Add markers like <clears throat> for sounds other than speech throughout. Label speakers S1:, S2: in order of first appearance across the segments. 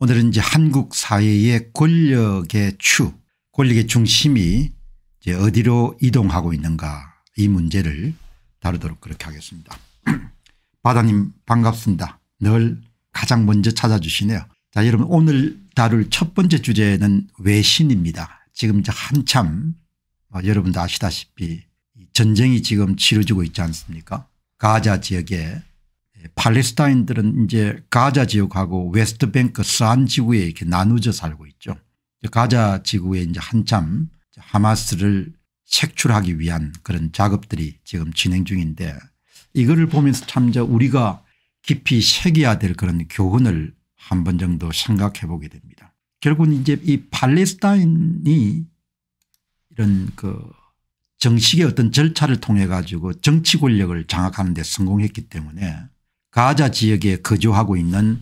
S1: 오늘은 이제 한국 사회의 권력의 추 권력의 중심이 이제 어디로 이동하고 있는가 이 문제를 다루도록 그렇게 하겠습니다. <clears throat> 바다님 반갑습니다. 늘 가장 먼저 찾아주시네요. 자 여러분 오늘 다룰 첫 번째 주제는 외신입니다. 지금 이제 한참 어, 여러분도 아시다시피 전쟁이 지금 치러지고 있지 않습니까 가자 지역에 팔레스타인들은 이제 가자 지역하고 웨스트뱅크 서안 지구에 이렇게 나누져 살고 있죠. 가자 지구에 이제 한참 하마스를 색출하기 위한 그런 작업들이 지금 진행 중인데 이거를 보면서 참 우리가 깊이 새겨야 될 그런 교훈을 한 번 정도 생각해 보게 됩니다. 결국은 이제 이 팔레스타인이 이런 그 정식의 어떤 절차를 통해 가지고 정치 권력을 장악하는 데 성공했기 때문에 가자 지역에 거주하고 있는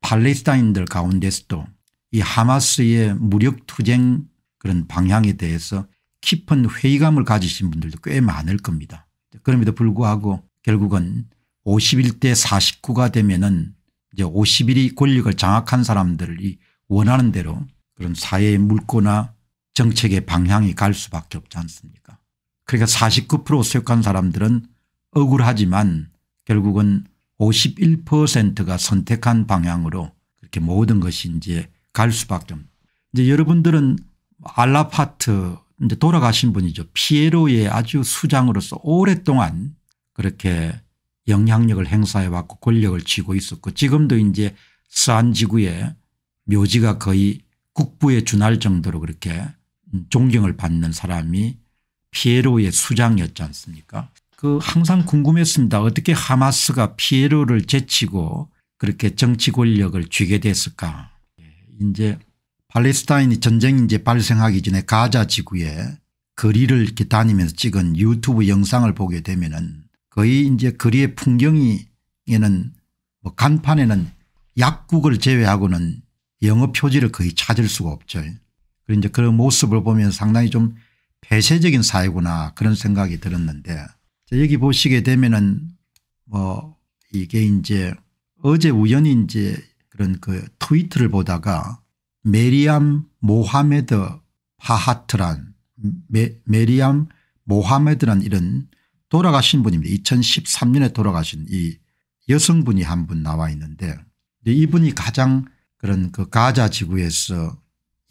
S1: 팔레스타인들 가운데서도 이 하마스의 무력투쟁 그런 방향에 대해서 깊은 회의감을 가지신 분들도 꽤 많을 겁니다. 그럼에도 불구하고 결국은 51대 49가 되면은 이제 51이 권력을 장악한 사람들이 원하는 대로 그런 사회의 물꼬나 정책의 방향이 갈 수밖에 없지 않습니까 그러니까 49%수역한 사람들은 억울하지만 결국은 51%가 선택한 방향으로 그렇게 모든 것이 이제 갈 수밖에 없는. 이제 여러분들은 알라파트 이제 돌아가신 분이죠. 피에로의 아주 수장으로서 오랫동안 그렇게 영향력을 행사해 왔고 권력을 쥐고 있었고 지금도 이제 스한 지구에 묘지가 거의 국부에 준할 정도로 그렇게 존경을 받는 사람이 피에로의 수장이었지 않습니까 그 항상 궁금했습니다. 어떻게 하마스가 피에로를 제치고 그렇게 정치 권력을 쥐게 됐을까. 예, 이제 팔레스타인이 전쟁이 이제 발생하기 전에 가자 지구에 거리를 이렇게 다니면서 찍은 유튜브 영상을 보게 되면은 거의 이제 거리의 풍경이에는 뭐 간판에는 약국을 제외하고는 영어 표지를 거의 찾을 수가 없죠. 그리 이제 그런 모습을 보면 상당히 좀 폐쇄적인 사회구나 그런 생각이 들었는데 여기 보시게 되면은 뭐 이게 이제 어제 우연히 이제 그런 그 트위트를 보다가 메리암 모하메드 파하트란 메, 리암 모하메드란 이런 돌아가신 분입니다. 2013년에 돌아가신 이 여성분이 한 분 나와 있는데 이분이 가장 그런 그 가자 지구에서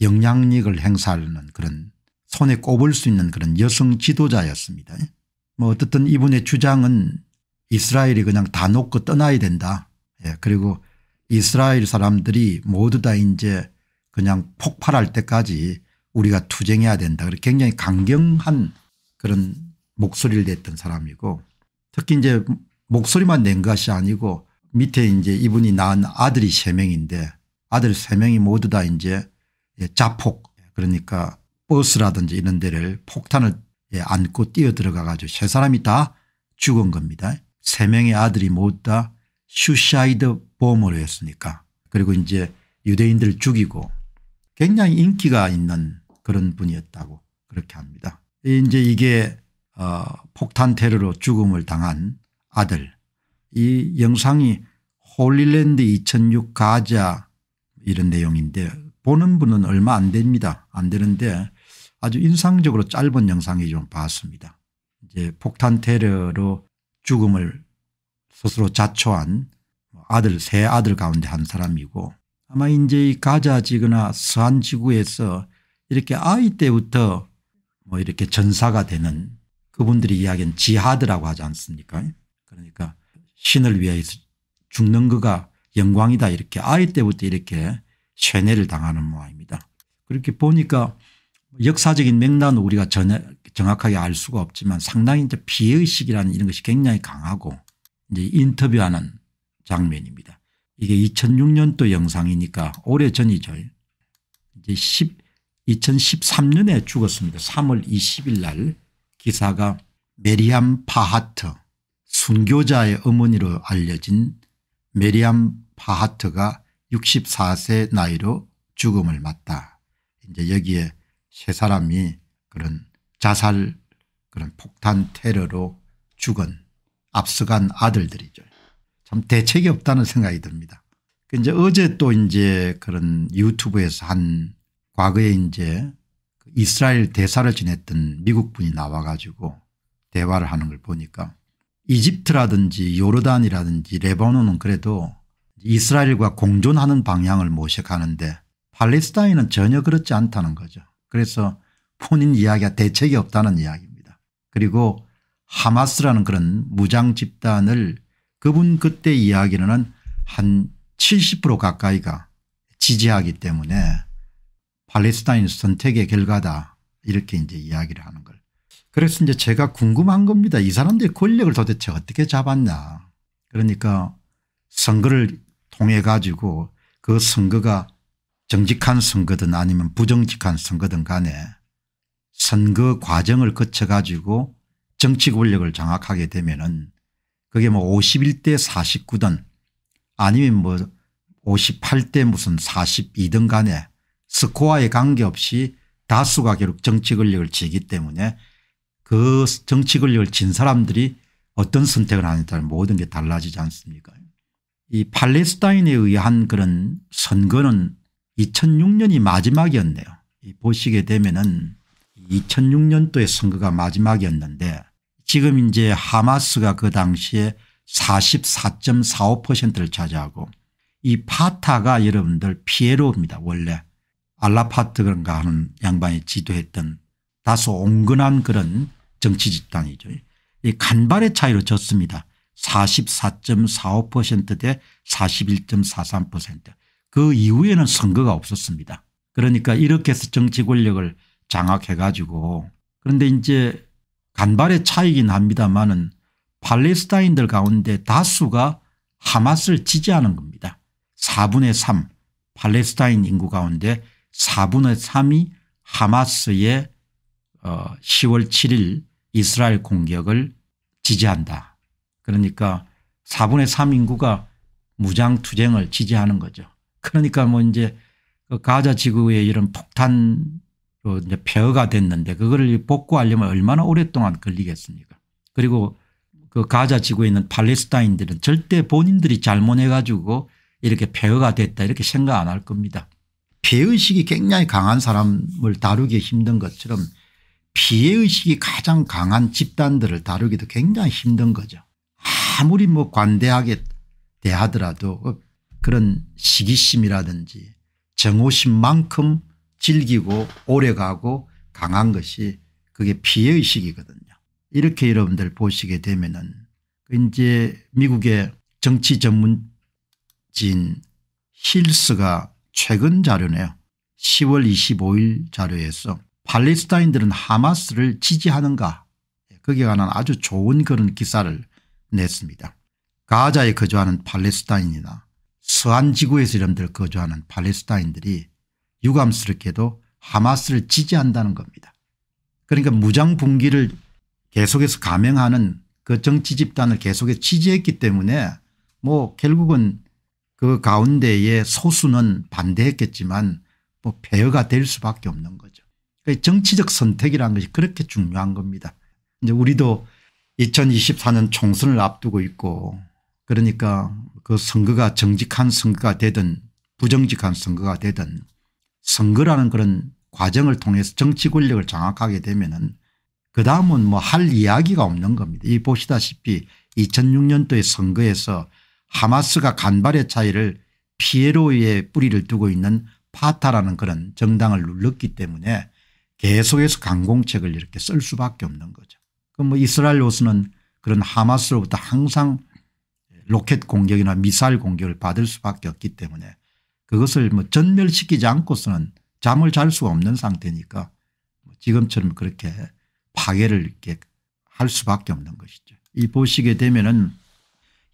S1: 영향력을 행사하는 그런 손에 꼽을 수 있는 그런 여성 지도자였습니다. 뭐 어떻든 이분의 주장은 이스라엘이 그냥 다 놓고 떠나야 된다. 예, 그리고 이스라엘 사람들이 모두 다 이제 그냥 폭발할 때까지 우리가 투쟁해야 된다. 그렇게 굉장히 강경한 그런 목소리를 냈던 사람이고 특히 이제 목소리만 낸 것이 아니고 밑에 이제 이분이 낳은 아들이 3명인데 아들 3명이 모두 다 이제 예, 자폭 그러니까 버스라든지 이런 데를 폭탄을 예, 안고 뛰어들어가 가지고 세 사람이 다 죽은 겁니다. 세 명의 아들이 모두 다 슈샤이드 보험으로 했으니까 그리고 이제 유대인들을 죽이고 굉장히 인기가 있는 그런 분이었다고 그렇게 합니다. 이제 이게 어, 폭탄 테러로 죽음을 당한 아들 이 영상이 홀리랜드 2006 가자 이런 내용인데 보는 분은 얼마 안 됩니다. 안 되는데 아주 인상적으로 짧은 영상이 좀 봤습니다. 이제 폭탄 테러로 죽음을 스스로 자초한 아들 세 아들 가운데 한 사람이고 아마 이제 이 가자지구나 서한 지구에서 이렇게 아이 때부터 뭐 이렇게 전사가 되는 그분들이 이야기한 지하드라고 하지 않습니까 그러니까 신을 위해서 죽는 그가 영광이다 이렇게 아이 때부터 이렇게 쇠뇌를 당하는 모양입니다. 그렇게 보니까 역사적인 맥락은 우리가 정확하게 알 수가 없지만 상당히 이제 비의식이라는 이런 것이 굉장히 강하고 이제 인터뷰하는 장면입니다. 이게 2006년도 영상이니까 오래 전이죠. 이제 10, 2013년에 죽었습니다. 3월 20일 날 기사가 메리암 파하트 순교자의 어머니로 알려진 메리암 파하트가 64세 나이로 죽음을 맞다. 이제 여기에 세 사람이 그런 자살 그런 폭탄 테러로 죽은 압수간 아들들이죠. 참 대책이 없다는 생각이 듭니다. 그 이제 어제 또 이제 그런 유튜브에서 한 과거에 이제 그 이스라엘 대사를 지냈던 미국 분이 나와 가지고 대화를 하는 걸 보니까 이집트라든지 요르단이라든지 레바논은 그래도 이스라엘과 공존하는 방향을 모색하는데 팔레스타인은 전혀 그렇지 않다는 거죠. 그래서 푸닌 이야기가 대책이 없다는 이야기입니다. 그리고 하마스라는 그런 무장 집단을 그분 그때 이야기로는 한 70% 가까이가 지지하기 때문에 팔레스타인 선택의 결과다 이렇게 이제 이야기를 하는 걸. 그래서 이제 제가 궁금한 겁니다. 이 사람들이 권력을 도대체 어떻게 잡았냐. 그러니까 선거를 통해 가지고 그 선거가 정직한 선거든 아니면 부정직한 선거든 간에 선거 과정을 거쳐 가지고 정치 권력을 장악하게 되면은 그게 뭐 51대 49든 아니면 뭐 58대 무슨 42든 간에 스코어에 관계없이 다수가 결국 정치 권력을 쥐기 때문에 그 정치 권력을 진 사람들이 어떤 선택을 하느냐에 따라 모든 게 달라지지 않습니까 이 팔레스타인에 의한 그런 선거는 2006년이 마지막이었네요. 보시게 되면은 2 0 0 6년도에 선거가 마지막이었는데 지금 이제 하마스가 그 당시에 44.45%를 차지하고 이 파타가 여러분들 피에로입니다. 원래 알라파트 그런가 하는 양반이 지도했던 다소 온건한 그런 정치 집단이죠. 이 간발의 차이로 졌습니다. 44.45%대 41.43%그 이후에는 선거가 없었습니다. 그러니까 이렇게 해서 정치 권력을 장악해 가지고 그런데 이제 간발의 차이긴 합니다마는 팔레스타인들 가운데 다수가 하마스를 지지하는 겁니다. 4분의 3 팔레스타인 인구 가운데 4분의 3이 하마스의 10월 어, 7일 이스라엘 공격을 지지한다. 그러니까 4분의 3 인구가 무장투쟁을 지지하는 거죠. 그러니까 뭐 이제 그 가자 지구에 이런 폭탄으로 그 이제 폐허가 됐는데 그거를 복구하려면 얼마나 오랫동안 걸리겠습니까? 그리고 그 가자 지구에 있는 팔레스타인들은 절대 본인들이 잘못해 가지고 이렇게 폐허가 됐다 이렇게 생각 안 할 겁니다. 피의식이 굉장히 강한 사람을 다루기 힘든 것처럼 피해의식이 가장 강한 집단들을 다루기도 굉장히 힘든 거죠. 아무리 뭐 관대하게 대하더라도 그 그런 시기심이라든지 정오심만큼 즐기고 오래가고 강한 것이 그게 피해의식이거든요. 이렇게 여러분들 보시게 되면은 그 이제 미국의 정치 전문지 힐스가 최근 자료네요. 10월 25일 자료에서 팔레스타인들은 하마스를 지지하는가 거기에 관한 아주 좋은 그런 기사를 냈습니다. 가자에 거주하는 팔레스타인이나 서안 지구에서 이름들 거주하는 팔레스타인들이 유감스럽게도 하마스를 지지한다는 겁니다. 그러니까 무장분기를 계속해서 감행하는 그 정치 집단을 계속해서 지지했기 때문에 뭐 결국은 그 가운데에 소수는 반대했겠지만 뭐 폐허가 될 수밖에 없는 거죠. 그러니까 정치적 선택이라는 것이 그렇게 중요한 겁니다. 이제 우리도 2024년 총선을 앞두고 있고 그러니까 그 선거가 정직한 선거가 되든 부정직한 선거가 되든 선거라는 그런 과정을 통해서 정치 권력을 장악하게 되면은 그 다음은 뭐 할 이야기가 없는 겁니다. 이 보시다시피 2006년도의 선거에서 하마스가 간발의 차이를 피에로의 뿌리를 두고 있는 파타라는 그런 정당을 눌렀기 때문에 계속해서 강공책을 이렇게 쓸 수밖에 없는 거죠. 그럼 뭐 이스라엘 로스는 그런 하마스로부터 항상 로켓 공격이나 미사일 공격을 받을 수밖에 없기 때문에 그것을 뭐 전멸시키지 않고서는 잠을 잘 수가 없는 상태니까 뭐 지금처럼 그렇게 파괴를 이렇게 할 수밖에 없는 것이죠. 이 보시게 되면은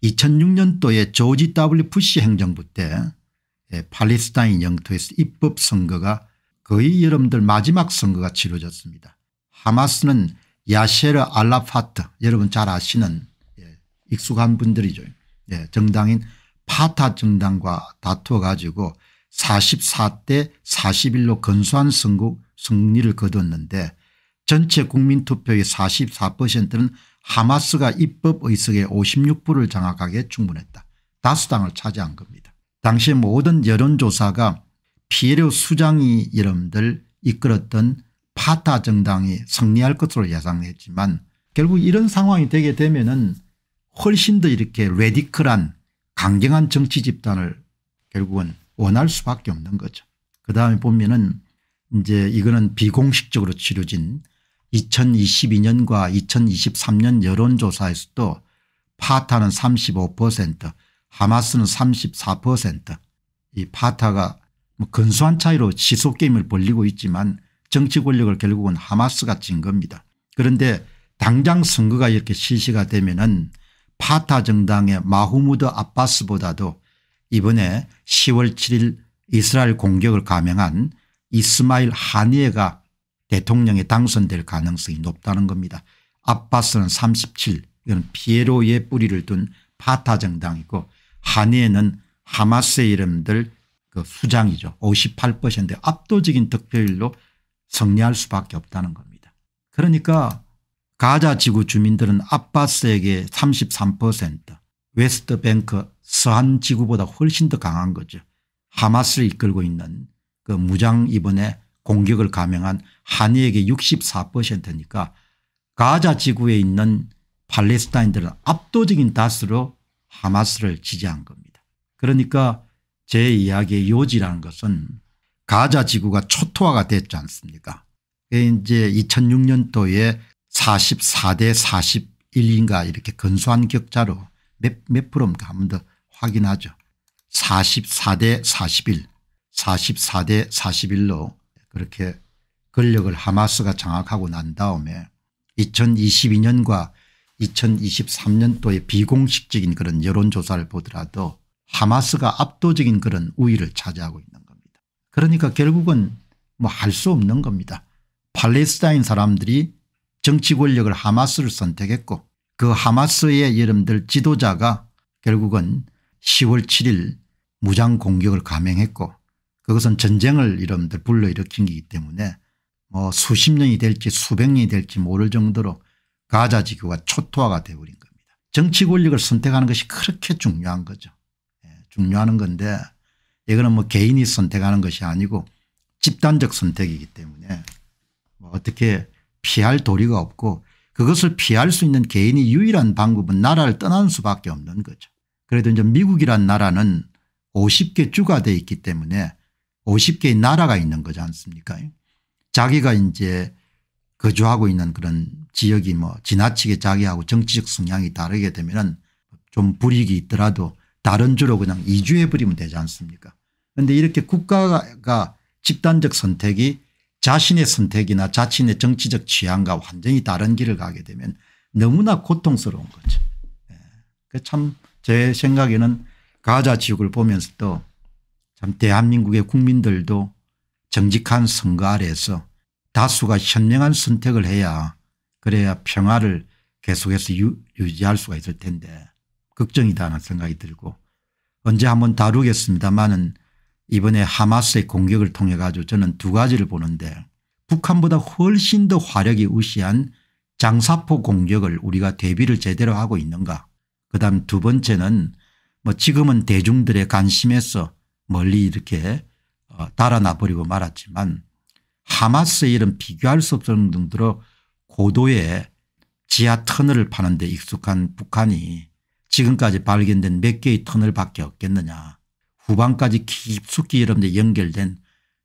S1: 2006년도에 조지 W 부시 행정부 때 예, 팔레스타인 영토에서 입법 선거가 거의 여러분들 마지막 선거가 치러졌습니다. 하마스는 야셰르 알라파트 여러분 잘 아시는 예, 익숙한 분들이죠. 예, 정당인 파타 정당과 다투어 가지고 44대 41로 건수한 선거 승리를 거뒀는데 전체 국민투표의 44%는 하마스가 입법 의석의 56%를 장악하기에 충분했다. 다수당을 차지한 겁니다. 당시 모든 여론조사가 피에로 수장이 여러분들 이끌었던 파타 정당이 승리할 것으로 예상했지만 결국 이런 상황이 되게 되면 은 훨씬 더 이렇게 레디컬한 강경한 정치 집단을 결국은 원할 수밖에 없는 거죠. 그다음에 보면은 이제 이거는 비공식적으로 치러진 2022년과 2023년 여론조사에서도 파타는 35% 하마스는 34%이 파타가 뭐 근소한 차이로 지속게임을 벌리고 있지만 정치 권력을 결국은 하마스가 진 겁니다. 그런데 당장 선거가 이렇게 실시가 되면은 파타 정당의 마후무드 아빠스보다도 이번에 10월 7일 이스라엘 공격을 감행한 이스마일 하니에가 대통령에 당선될 가능성이 높다는 겁니다. 아빠스는 37 이건 피에로의 뿌리를 둔 파타 정당이고 하니에는 하마스의 이름들 그 수장이죠. 58%의 압도적인 득표율로 승리할 수밖에 없다는 겁니다. 그러니까 가자 지구 주민들은 아빠스에게 33% 웨스트뱅크 서한 지구보다 훨씬 더 강한 거죠. 하마스를 이끌고 있는 그 무장 이번에 공격을 감행한 한이에게 64%니까 가자 지구에 있는 팔레스타인들은 압도적인 다수로 하마스를 지지한 겁니다. 그러니까 제 이야기의 요지라는 것은 가자 지구가 초토화가 됐지 않습니까 이제 2006년도에 44대 41인가 이렇게 근소한 격자로 몇, 몇 프로인가 한 번 더 확인하죠. 44대 41 44대 41로 그렇게 권력을 하마스가 장악하고 난 다음에 2022년과 2 0 2 3년도에 비공식적인 그런 여론조사를 보더라도 하마스가 압도적인 그런 우위를 차지하고 있는 겁니다. 그러니까 결국은 뭐 할 수 없는 겁니다. 팔레스타인 사람들이 정치 권력을 하마스를 선택했고 그 하마스의 여러분들 지도자가 결국은 10월 7일 무장 공격을 감행했고 그것은 전쟁을 여러분들 불러일으킨 것기 때문에 뭐 수십 년이 될지 수백 년이 될지 모를 정도로 가자 지구가 초토화가 되어버린 겁니다. 정치 권력을 선택하는 것이 그렇게 중요한 거죠. 예, 중요한 건데 이거는 뭐 개인이 선택하는 것이 아니고 집단적 선택이기 때문에 뭐 어떻게 피할 도리가 없고 그것을 피할 수 있는 개인이 유일한 방법은 나라를 떠난 수밖에 없는 거죠. 그래도 이제 미국이란 나라는 50개 주가 돼 있기 때문에 50개의 나라가 있는 거지 않습니까 자기가 이제 거주하고 있는 그런 지역이 뭐 지나치게 자기하고 정치적 성향이 다르게 되면 은좀 불이익이 있더라도 다른 주로 그냥 이주해 버리면 되지 않습니까 그런데 이렇게 국가가 집단적 선택이 자신의 선택이나 자신의 정치적 취향과 완전히 다른 길을 가게 되면 너무나 고통스러운 거죠. 예. 그 참제 생각에는 가자 지역을 보면서도 참 대한민국의 국민들도 정직한 선거 아래서 다수가 현명한 선택을 해야 그래야 평화를 계속해서 유, 유지할 수가 있을 텐데 걱정이다 하는 생각이 들고 언제 한번 다루겠습니다마는 이번에 하마스의 공격을 통해 가지고 저는 두 가지를 보는데 북한보다 훨씬 더 화력이 우시한 장사포 공격을 우리가 대비를 제대로 하고 있는가 그다음 두 번째는 뭐 지금은 대중들의 관심에서 멀리 이렇게 어, 달아나버리고 말았지만 하마스의 이런 비교할 수 없을 정도로 고도의 지하 터널을 파는 데 익숙한 북한이 지금까지 발견된 몇 개의 터널밖에 없겠느냐 후방까지 깊숙이 여러분들 연결된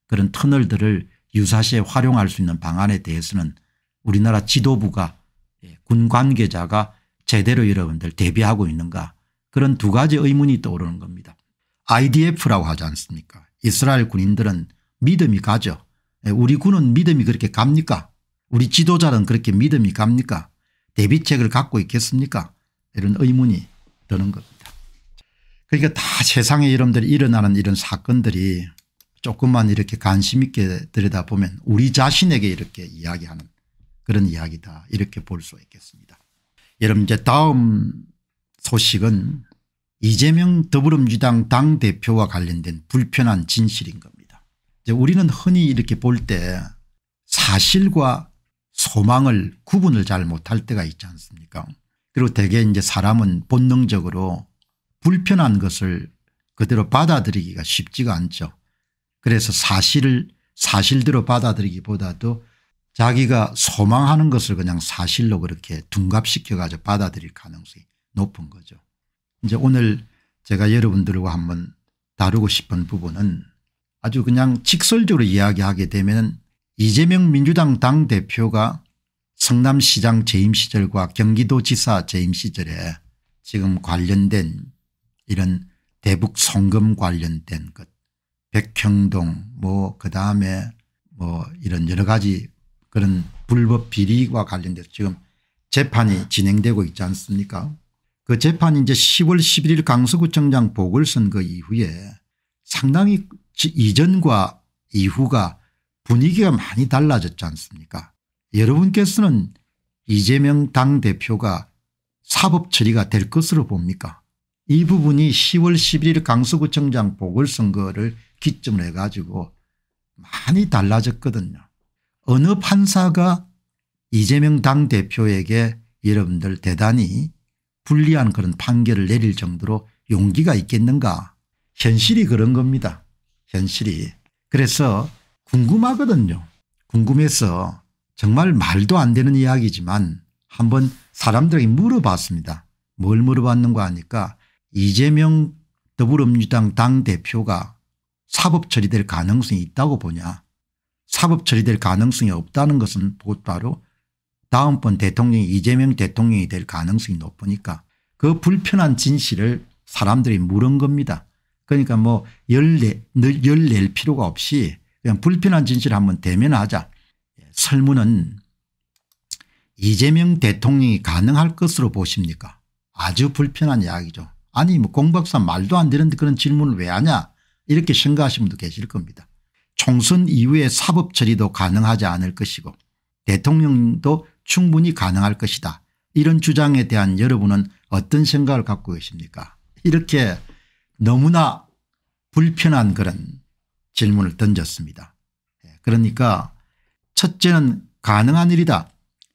S1: 그런 터널들을 유사시에 활용할 수 있는 방안에 대해서는 우리나라 지도부가 예, 군 관계자가 제대로 여러분들 대비하고 있는가 그런 두 가지 의문이 떠오르는 겁니다. IDF라고 하지 않습니까 이스라엘 군인들은 믿음이 가죠. 예, 우리 군은 믿음이 그렇게 갑니까 우리 지도자는 그렇게 믿음이 갑니까 대비책을 갖고 있겠습니까 이런 의문이 드는 겁니다. 그러니까 다 세상의 이름들이 일어나는 이런 사건들이 조금만 이렇게 관심 있게 들여다보면 우리 자신에게 이렇게 이야기하는 그런 이야기다 이렇게 볼 수 있겠습니다. 여러분 이제 다음 소식은 이재명 더불어민주당 당대표와 관련된 불편한 진실인 겁니다. 이제 우리는 흔히 이렇게 볼 때 사실과 소망을 구분을 잘 못할 때가 있지 않습니까 그리고 대개 이제 사람은 본능적으로 불편한 것을 그대로 받아들이기가 쉽지가 않죠. 그래서 사실을 사실대로 받아들이기보다도 자기가 소망하는 것을 그냥 사실로 그렇게 둔갑시켜 가지고 받아들일 가능성이 높은 거죠. 이제 오늘 제가 여러분들과 한번 다루고 싶은 부분은 아주 그냥 직설적으로 이야기하게 되면 이재명 민주당 당대표가 성남시장 재임 시절과 경기도지사 재임 시절에 지금 관련된 이런 대북 송금 관련된 것 백형동 뭐 그다음에 뭐 이런 여러 가지 그런 불법 비리와 관련돼서 지금 재판이 진행되고 있지 않습니까 그 재판이 이제 10월 11일 강서구청장 보궐선거 그 이후에 상당히 이전과 이후가 분위기가 많이 달라졌지 않습니까 여러분께서는 이재명 당대표가 사법 처리가 될 것으로 봅니까 이 부분이 10월 11일 강서구청장 보궐선거를 기점으로 해가지고 많이 달라졌거든요. 어느 판사가 이재명 당대표에게 여러분들 대단히 불리한 그런 판결을 내릴 정도로 용기가 있겠는가 현실이 그런 겁니다. 현실이. 그래서 궁금하거든요. 궁금해서 정말 말도 안 되는 이야기지만 한번 사람들에게 물어봤습니다. 뭘 물어봤는가 하니까 이재명 더불어민주당 당대표가 사법 처리될 가능성이 있다고 보냐 사법 처리될 가능성이 없다는 것은 곧바로 다음번 대통령이 이재명 대통령이 될 가능성이 높으니까 그 불편한 진실을 사람들이 물은 겁니다. 그러니까 뭐 열내, 열낼 필요가 없이 그냥 불편한 진실 을 한번 대면하자. 예, 설문은 이재명 대통령이 가능할 것으로 보십니까 아주 불편한 이야기죠. 아니 뭐 공박사 말도 안 되는 데 그런 질문을 왜 하냐 이렇게 생각하시는 분도 계실 겁니다. 총선 이후에 사법 처리도 가능하지 않을 것이고 대통령도 충분히 가능할 것이다. 이런 주장에 대한 여러분은 어떤 생각을 갖고 계십니까 이렇게 너무나 불편한 그런 질문을 던졌습니다. 예, 그러니까 첫째는 가능한 일이다.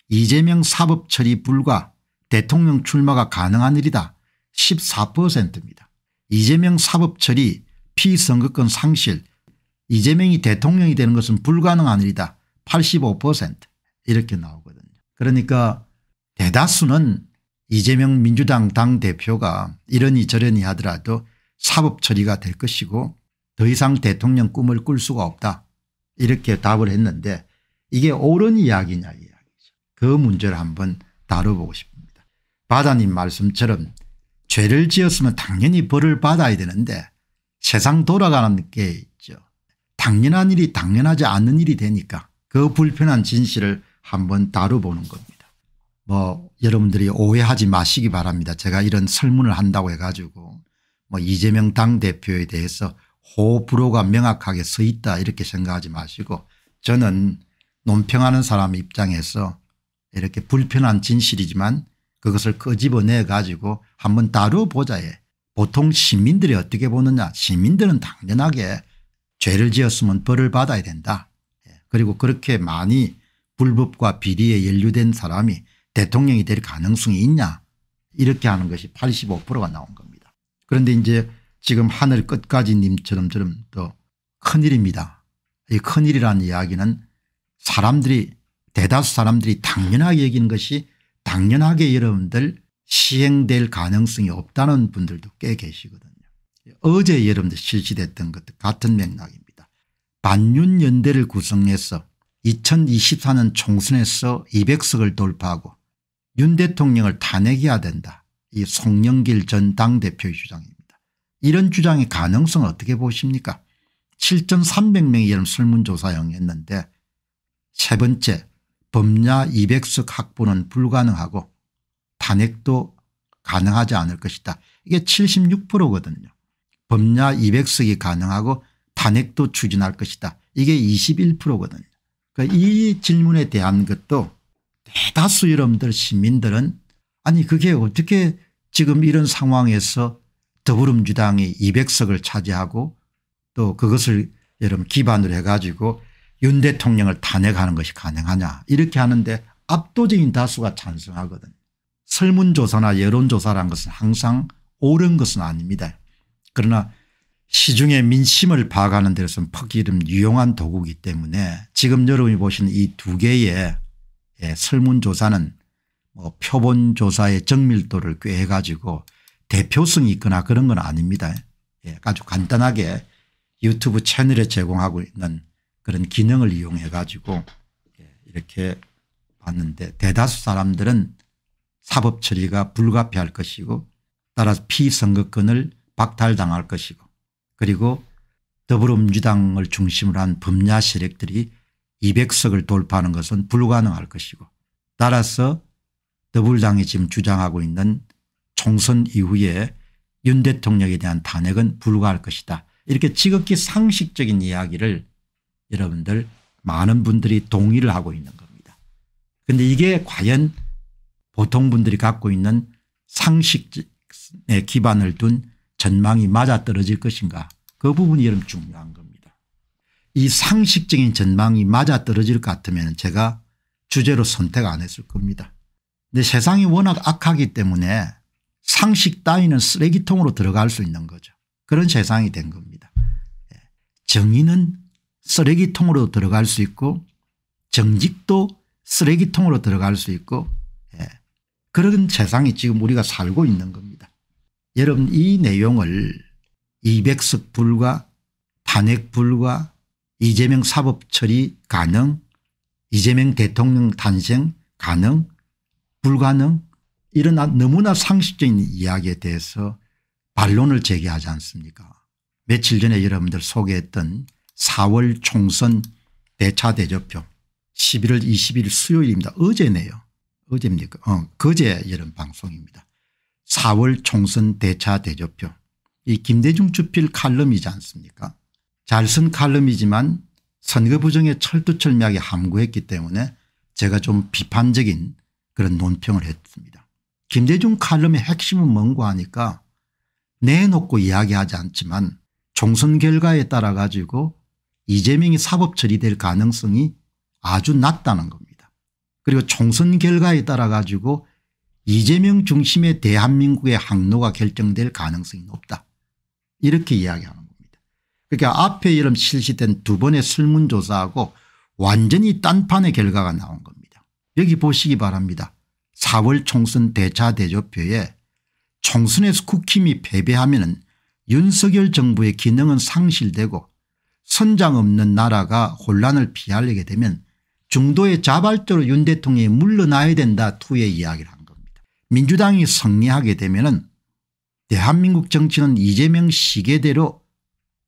S1: 이재명 사법 처리 불과 대통령 출마가 가능한 일이다. 14%입니다. 이재명 사법처리 피선거권 상실 이재명이 대통령이 되는 것은 불가능한 일이다 85% 이렇게 나오거든요. 그러니까 대다수는 이재명 민주당 당대표가 이러니 저러니 하더라도 사법처리가 될 것이고 더 이상 대통령 꿈을 꿀 수가 없다 이렇게 답을 했는데 이게 옳은 이야기냐 이야기죠. 그 문제를 한번 다뤄보고 싶습니다. 바다님 말씀처럼 죄를 지었으면 당연히 벌을 받아야 되는데 세상 돌아가는 게 있죠. 당연한 일이 당연하지 않는 일이 되니까 그 불편한 진실을 한번 다뤄보는 겁니다. 뭐 여러분들이 오해하지 마시기 바랍니다. 제가 이런 설문을 한다고 해가지고 뭐 이재명 당대표에 대해서 호불호가 명확하게 서 있다 이렇게 생각하지 마시고 저는 논평하는 사람 입장에서 이렇게 불편한 진실이지만 그것을 끄집어내 가지고 한번 다루보자에 보통 시민들이 어떻게 보느냐 시민들은 당연하게 죄를 지었으면 벌을 받아야 된다. 예, 그리고 그렇게 많이 불법과 비리에 연루된 사람이 대통령이 될 가능성이 있냐 이렇게 하는 것이 85%가 나온 겁니다. 그런데 이제 지금 하늘 끝까지 님처럼 저럼 또 큰일입니다. 이 큰일이라는 이야기는 사람들이 대다수 사람들이 당연하게 여기는 것이 당연하게 여러분들 시행될 가능성이 없다는 분들도 꽤 계시거든요. 어제 여러분들 실시됐던 것 같은 맥락입니다. 반윤연대를 구성해서 2024년 총선에서 200석을 돌파하고 윤 대통령을 탄핵해야 된다. 이 송영길 전 당대표의 주장입니다. 이런 주장의 가능성 어떻게 보십니까 7,300명이 여러분 설문조사형 했는데 세 번째 범야 200석 확보는 불가능하고 탄핵도 가능하지 않을 것이다. 이게 76%거든요. 범야 200석이 가능하고 탄핵도 추진할 것이다. 이게 21%거든요. 그러니까 이 질문에 대한 것도 대다수 여러분들 시민들은 아니 그게 어떻게 지금 이런 상황에서 더불어민주당이 200석을 차지하고 또 그것을 여러분 기반으로 해가지고 윤 대통령을 탄핵하는 것이 가능하냐 이렇게 하는데 압도적인 다수가 찬성하거든요. 설문조사나 여론조사란 것은 항상 옳은 것은 아닙니다. 그러나 시중의 민심을 파악하는 데로서는 퍼기름 유용한 도구이기 때문에 지금 여러분이 보시는 이 두 개의 예, 설문조사는 뭐 표본조사의 정밀도를 꾀 해가지고 대표성이 있거나 그런 건 아닙니다. 예, 아주 간단하게 유튜브 채널에 제공하고 있는 그런 기능을 이용해 가지고 예, 이렇게 봤는데 대다수 사람들은 사법 처리가 불가피할 것이고 따라서 피선거권을 박탈당할 것이고 그리고 더불어민주당을 중심으로 한 범야 세력들이 200석을 돌파하는 것은 불가능할 것이고 따라서 더불당이 지금 주장하고 있는 총선 이후에 윤 대통령에 대한 탄핵은 불가할 것이다. 이렇게 지극히 상식적인 이야기를 여러분들 많은 분들이 동의를 하고 있는 겁니다. 그런데 이게 과연 보통 분들이 갖고 있는 상식에 기반을 둔 전망이 맞아떨어질 것인가 그 부분이 여러 중요한 겁니다. 이 상식적인 전망이 맞아떨어질 것 같으면 제가 주제로 선택 안 했을 겁니다. 근데 세상이 워낙 악하기 때문에 상식 따위는 쓰레기통으로 들어갈 수 있는 거죠. 그런 세상이 된 겁니다. 예. 정의는 쓰레기통으로 들어갈 수 있고 정직도 쓰레기통으로 들어갈 수 있고 예. 그런 세상이 지금 우리가 살고 있는 겁니다. 여러분 이 내용을 이백석 불과 탄핵 불과 이재명 사법 처리 가능 이재명 대통령 탄생 가능 불가능 이런 아, 너무나 상식적인 이야기에 대해서 반론을 제기하지 않습니까 며칠 전에 여러분들 소개했던 4월 총선 대차 대조표 11월 20일 수요일입니다. 어제네요. 어제입니까? 어, 그제 이런 방송입니다. 4월 총선 대차 대조표. 이 김대중 주필 칼럼이지 않습니까? 잘 쓴 칼럼이지만 선거 부정에 철두철미하게 함구했기 때문에 제가 좀 비판적인 그런 논평을 했습니다. 김대중 칼럼의 핵심은 뭔고 하니까 내놓고 이야기하지 않지만 총선 결과에 따라 가지고 이재명이 사법 처리될 가능성이 아주 낮다는 겁니다. 그리고 총선 결과에 따라 가지고 이재명 중심의 대한민국의 항로가 결정될 가능성이 높다. 이렇게 이야기하는 겁니다. 그러니까 앞에 이름 실시된 두 번의 설문조사하고 완전히 딴판의 결과가 나온 겁니다. 여기 보시기 바랍니다. 4월 총선 대차 대조표에 총선에서 국힘이 패배하면 윤석열 정부의 기능은 상실되고 선장 없는 나라가 혼란을 피하려게 되면 중도에 자발적으로 윤 대통령이 물러나야 된다 투의 이야기를 한 겁니다. 민주당이 승리하게 되면 은 대한민국 정치는 이재명 시계대로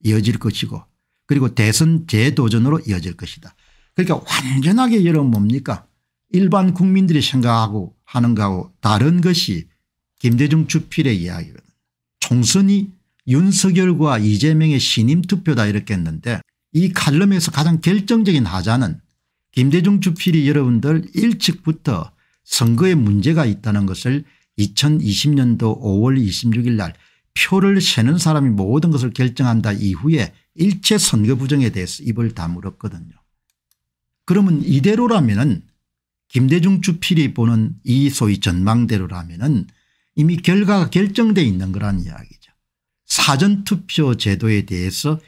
S1: 이어질 것이고 그리고 대선 재도전으로 이어질 것이다. 그러니까 완전하게 여러분 뭡니까 일반 국민들이 생각하고 하는 거하고 다른 것이 김대중 주필의 이야기거든요. 총선이 윤석열과 이재명의 신임 투표다 이렇게 했는데 이 칼럼에서 가장 결정적인 하자는 김대중 주필이 여러분들 일찍부터 선거에 문제가 있다는 것을 2020년도 5월 26일 날 표를 세는 사람이 모든 것을 결정한다 이후에 일체 선거 부정에 대해서 입을 다물었거든요. 그러면 이대로라면 은 김대중 주필이 보는 이 소위 전망대로라면 은 이미 결과가 결정돼 있는 거란 이야기 사전투표 제도에 대해서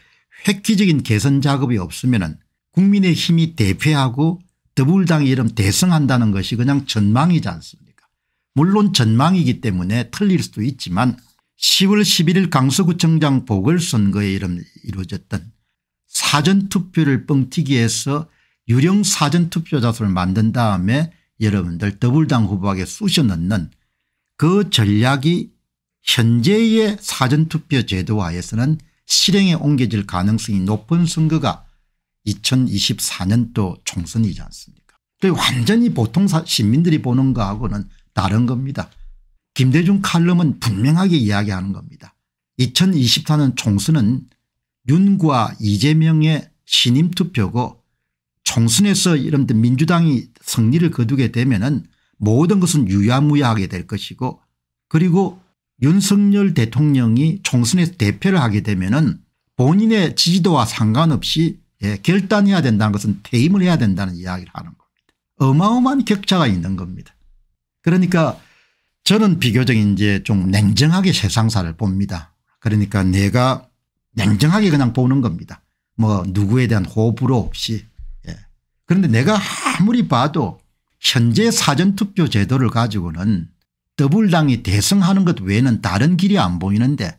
S1: 획기적인 개선 작업이 없으면 국민의 힘이 대패하고 더불당이 름 대승한다는 것이 그냥 전망이지 않습니까 물론 전망이기 때문에 틀릴 수도 있지만 10월 11일 강서구청장 보궐선거에 이름 이루어졌던 사전투표를 뻥튀기해서 유령 사전투표자 수를 만든 다음에 여러분들 더불당 후보에게 쑤셔 넣는 그 전략이 현재의 사전투표 제도화에서는 실행에 옮겨질 가능성이 높은 선거가 2024년도 총선이지 않습니까 완전히 보통 시민들이 보는 거하고는 다른 겁니다. 김대중 칼럼은 분명하게 이야기하는 겁니다. 2024년 총선은 윤과 이재명의 신임 투표고 총선에서 이런 민주당이 승리를 거두게 되면 모든 것은 유야무야하게 될 것이고 그리고 윤석열 대통령이 총선에서 대표를 하게 되면 은 본인의 지지도와 상관없이 예, 결단해야 된다는 것은 퇴임을 해야 된다는 이야기를 하는 겁니다. 어마어마한 격차가 있는 겁니다. 그러니까 저는 비교적 이제 좀 냉정하게 세상사를 봅니다. 그러니까 내가 냉정하게 그냥 보는 겁니다. 뭐 누구에 대한 호불호 없이. 예. 그런데 내가 아무리 봐도 현재 사전투표 제도를 가지고는 더불당이 대승하는 것 외에는 다른 길이 안 보이는데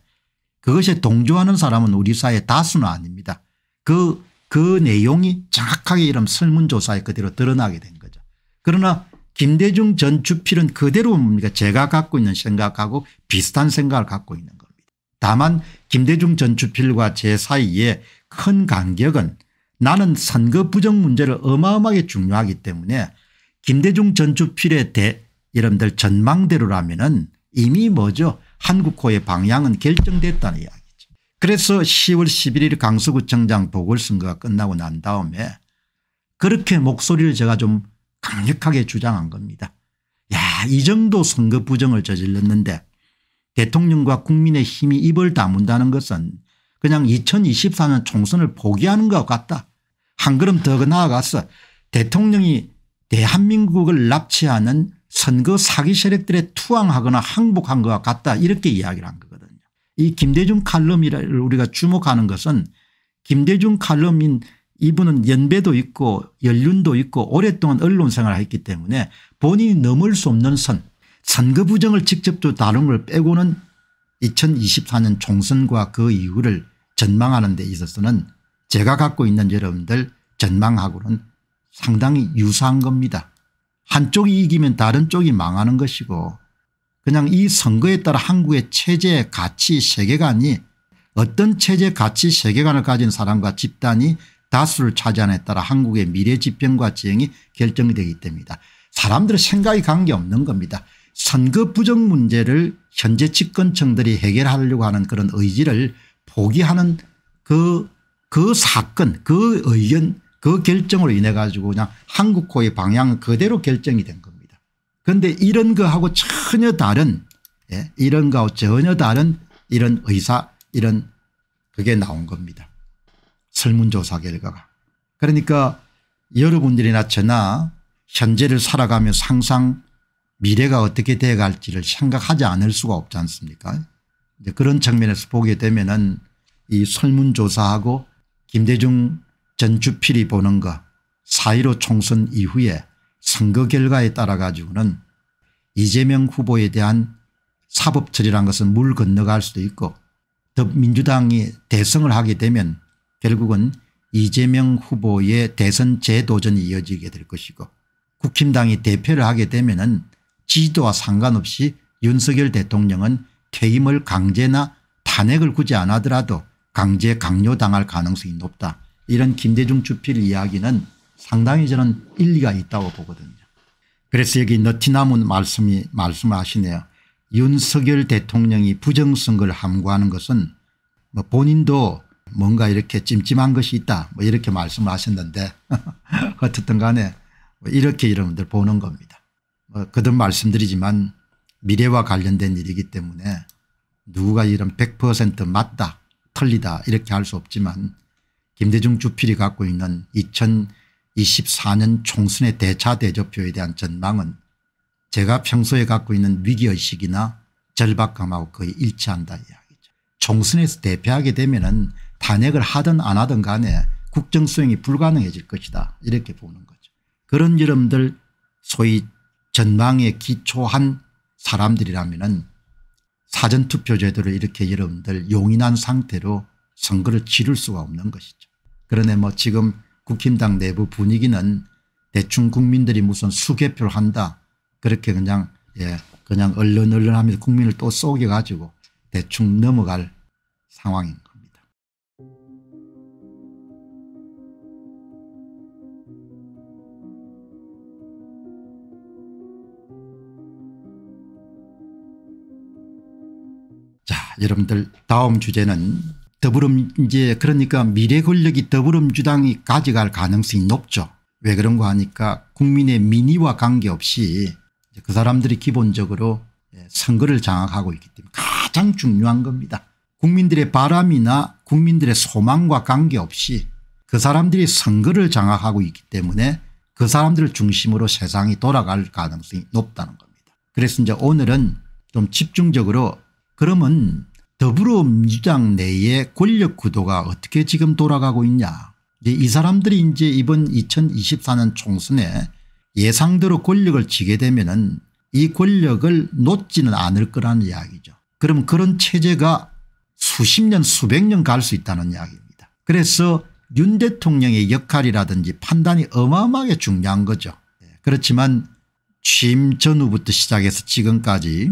S1: 그것에 동조하는 사람은 우리 사회 다수는 아닙니다. 그, 그 내용이 정확하게 이런 설문조사에 그대로 드러나게 된 거죠. 그러나 김대중 전 주필은 그대로 뭡니까 제가 갖고 있는 생각하고 비슷한 생각을 갖고 있는 겁니다. 다만 김대중 전 주필과 제 사이에 큰 간격은 나는 선거 부정 문제를 어마어마하게 중요하기 때문에 김대중 전주필에 대, 해 여러분들 전망대로라면 이미 뭐죠 한국호의 방향은 결정됐다는 이야기죠. 그래서 10월 11일 강서구청장 보궐선거가 끝나고 난 다음에 그렇게 목소리를 제가 좀 강력하게 주장한 겁니다. 야이 정도 선거 부정을 저질렀는데 대통령과 국민의 힘이 입을 다문다는 것은 그냥 2024년 총선을 포기하는 것 같다. 한 걸음 더 그 나아가서 대통령이 대한민국을 납치하는 선거 그 사기 세력들의 투항하거나 항복한 것과 같다 이렇게 이야기를 한 거거든요. 이 김대중 칼럼이를 우리가 주목하는 것은 김대중 칼럼인 이분은 연배도 있고 연륜도 있고 오랫동안 언론 생활을 했기 때문에 본인이 넘을 수 없는 선 선거 부정을 직접또 다룬 걸 빼고는 2024년 총선과 그 이후를 전망하는 데 있어서는 제가 갖고 있는 여러분들 전망하고는 상당히 유사한 겁니다. 한쪽이 이기면 다른 쪽이 망하는 것이고 그냥 이 선거에 따라 한국의 체제 가치 세계관이 어떤 체제 가치 세계관을 가진 사람과 집단이 다수를 차지하에 따라 한국의 미래 집행과 지행이 결정이 되기 때문이다. 사람들의 생각이 관계없는 겁니다. 선거 부정 문제를 현재 집권층들이 해결하려고 하는 그런 의지를 포기하는 그, 그 사건 그 의견 그 결정으로 인해 가지고 그냥 한국호의 방향 그대로 결정이 된 겁니다. 그런데 이런 거하고 전혀 다른 예? 이런 거하고 전혀 다른 이런 의사 이런 그게 나온 겁니다. 설문조사 결과가. 그러니까 여러분들이나 저나 현재를 살아가면서 항상 미래가 어떻게 되어 갈지를 생각하지 않을 수가 없지 않습니까 그런 측면에서 보게 되면 은이 설문조사하고 김대중 전주필이 보는 것, 4.15 총선 이후에 선거 결과에 따라 가지고는 이재명 후보에 대한 사법처리란 것은 물 건너갈 수도 있고 더 민주당이 대성을 하게 되면 결국은 이재명 후보의 대선 재도전이 이어지게 될 것이고 국힘당이 대표를 하게 되면 은 지도와 상관없이 윤석열 대통령은 퇴임을 강제나 탄핵을 굳이 안 하더라도 강제 강요당할 가능성이 높다. 이런 김대중 주필 이야기는 상당히 저는 일리가 있다고 보거든요. 그래서 여기 너티나무 말씀이 말씀하시네요. 윤석열 대통령이 부정선거를 함구하는 것은 뭐 본인도 뭔가 이렇게 찜찜한 것이 있다 뭐 이렇게 말씀을 하셨는데 <laughs> 어쨌든 간에 뭐 이렇게 여러분들 보는 겁니다. 뭐 그든 말씀드리지만 미래와 관련된 일이기 때문에 누구가 이런 100% 맞다 틀리다 이렇게 할 수 없지만 김대중 주필이 갖고 있는 2024년 총선의 대차 대조표에 대한 전망은 제가 평소에 갖고 있는 위기의식이나 절박감하고 거의 일치한다 이야기죠. 총선에서 대패하게 되면 은 탄핵을 하든 안 하든 간에 국정 수행이 불가능해질 것이다 이렇게 보는 거죠. 그런 여러분들 소위 전망에 기초한 사람들이라면 은 사전투표 제도를 이렇게 여러분들 용인한 상태로 선거를 치를 수가 없는 것이죠. 그러네 뭐 지금 국힘당 내부 분위기는 대충 국민들이 무슨 수개표를 한다 그렇게 그냥 예 그냥 얼른얼른 하면서 국민을 또 쏘게 가지고 대충 넘어갈 상황인 겁니다. 자 여러분들 다음 주제는 더불어 이제 그러니까 미래 권력이 더불어민주당이 가져갈 가능성이 높죠. 왜 그런가 하니까 국민의 민의와 관계없이 그 사람들이 기본적으로 예, 선거를 장악하고 있기 때문에 가장 중요한 겁니다. 국민들의 바람이나 국민들의 소망과 관계없이 그 사람들이 선거를 장악하고 있기 때문에 그 사람들을 중심으로 세상이 돌아갈 가능성이 높다는 겁니다. 그래서 이제 오늘은 좀 집중적으로 그러면 더불어민주당 내의 권력 구도가 어떻게 지금 돌아가고 있냐 이 사람들이 이제 이번 2024년 총선에 예상대로 권력을 지게 되면 은이 권력을 놓지는 않을 거라는 이야기죠. 그럼 그런 체제가 수십 년 수백 년 갈 수 있다는 이야기입니다. 그래서 윤 대통령의 역할이라든지 판단이 어마어마하게 중요한 거죠. 예, 그렇지만 취임 전후부터 시작해서 지금까지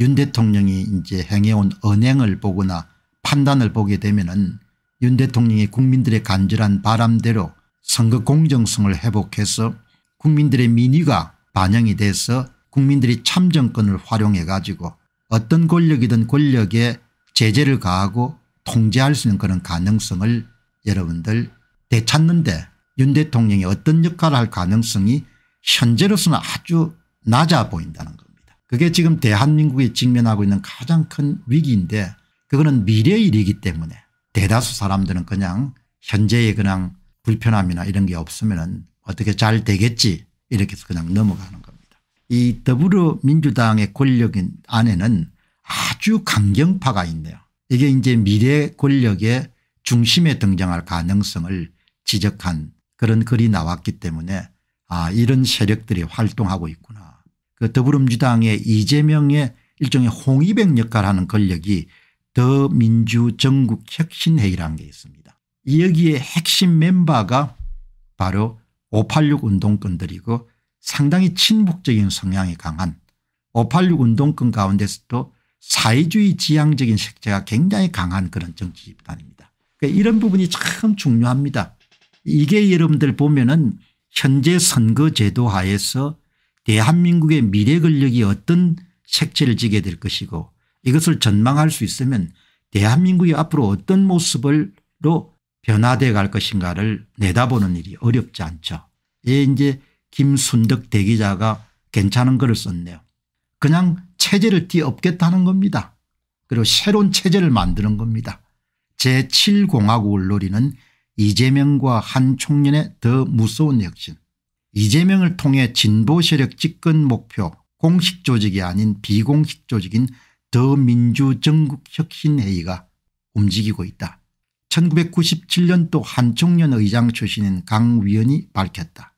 S1: 윤 대통령이 이제 행해온 언행을 보거나 판단을 보게 되면은 윤 대통령이 국민들의 간절한 바람대로 선거 공정성을 회복해서 국민들의 민의가 반영이 돼서 국민들이 참정권을 활용해 가지고 어떤 권력이든 권력에 제재를 가하고 통제할 수 있는 그런 가능성을 여러분들 되찾는데 윤 대통령이 어떤 역할을 할 가능성이 현재로서는 아주 낮아 보인다는 겁니다. 그게 지금 대한민국이 직면하고 있는 가장 큰 위기인데 그거는 미래의 일이기 때문에 대다수 사람들은 그냥 현재의 그냥 불편함이나 이런 게 없으면 어떻게 잘 되겠지 이렇게 해서 그냥 넘어가는 겁니다. 이 더불어민주당의 권력 안에는 아주 강경파가 있네요. 이게 이제 미래 권력의 중심에 등장할 가능성을 지적한 그런 글이 나왔기 때문에 아 이런 세력들이 활동하고 있구나. 그 더불어민주당의 이재명의 일종의 홍위백 역할하는 권력이 더민주 정국 혁신회의라는 게 있습니다. 여기에 핵심 멤버가 바로 586 운동권들이고 상당히 친북적인 성향이 강한 586 운동권 가운데서도 사회주의 지향적인 색채가 굉장히 강한 그런 정치 집단입니다. 그러니까 이런 부분이 참 중요합니다. 이게 여러분들 보면은 현재 선거제도 하에서 대한민국의 미래 권력이 어떤 색채를 지게 될 것이고 이것을 전망할 수 있으면 대한민국이 앞으로 어떤 모습으로 변화되어 갈 것인가를 내다보는 일이 어렵지 않죠. 예, 이제 김순덕 대기자가 괜찮은 글을 썼네요. 그냥 체제를 뒤엎겠다는 겁니다. 그리고 새로운 체제를 만드는 겁니다. 제7공화국을 노리는 이재명과 한 총련의 더 무서운 혁신 이재명을 통해 진보 세력 집권 목표 공식 조직이 아닌 비공식 조직인 더민주정국혁신회의가 움직이고 있다. 1997년도 한총련 의장 출신인 강 위원이 밝혔다.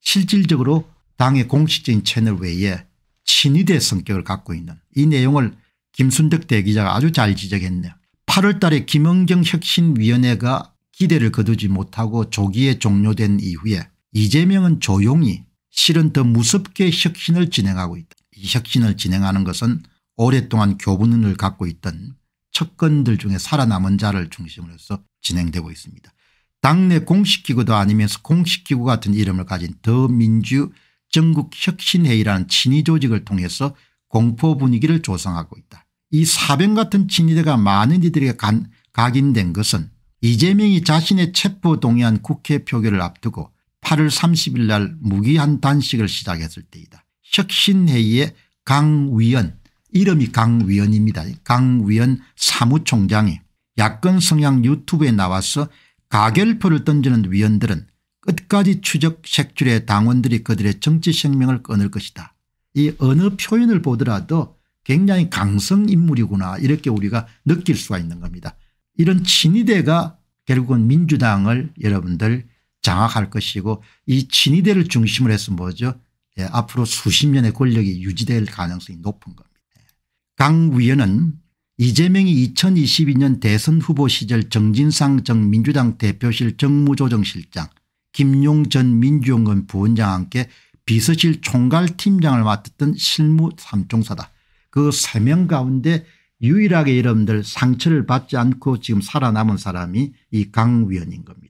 S1: 실질적으로 당의 공식적인 채널 외에 친위대 성격을 갖고 있는 이 내용을 김순덕 대기자가 아주 잘 지적했네요. 8월 달에 김은경 혁신위원회가 기대를 거두지 못하고 조기에 종료된 이후에 이재명은 조용히 실은 더 무섭게 혁신을 진행하고 있다. 이 혁신을 진행하는 것은 오랫동안 교분을 갖고 있던 척건들 중에 살아남은 자를 중심으로 해서 진행되고 있습니다. 당내 공식기구도 아니면서 공식기구 같은 이름을 가진 더민주 전국혁신회의라는 친위조직을 통해서 공포 분위기를 조성하고 있다. 이 사병 같은 친위대가 많은 이들에게 간, 각인된 것은 이재명이 자신의 체포동의안 국회 표결을 앞두고 8월 30일 날 무기한 단식을 시작했을 때이다. 혁신회의의 강위원 이름이 강위원입니다. 강위원 사무총장이 야권 성향 유튜브에 나와서 가결표를 던지는 위원들은 끝까지 추적 색줄의 당원들이 그들의 정치 생명을 끊을 것이다. 이 어느 표현을 보더라도 굉장히 강성 인물이구나 이렇게 우리가 느낄 수가 있는 겁니다. 이런 친위대가 결국은 민주당을 여러분들 장악할 것이고 이 친위대를 중심으로 해서 뭐죠 예, 앞으로 수십 년의 권력이 유지될 가능성이 높은 겁니다. 강 위원은 이재명이 2022년 대선 후보 시절 정진상 정 민주당 대표실 정무조정실장 김용 전민주연구 부원장과 함께 비서실 총괄팀장을 맡았던 실무 삼총사다. 그 세 명 가운데 유일하게 여러분들 상처를 받지 않고 지금 살아남은 사람이 이 강 위원인 겁니다.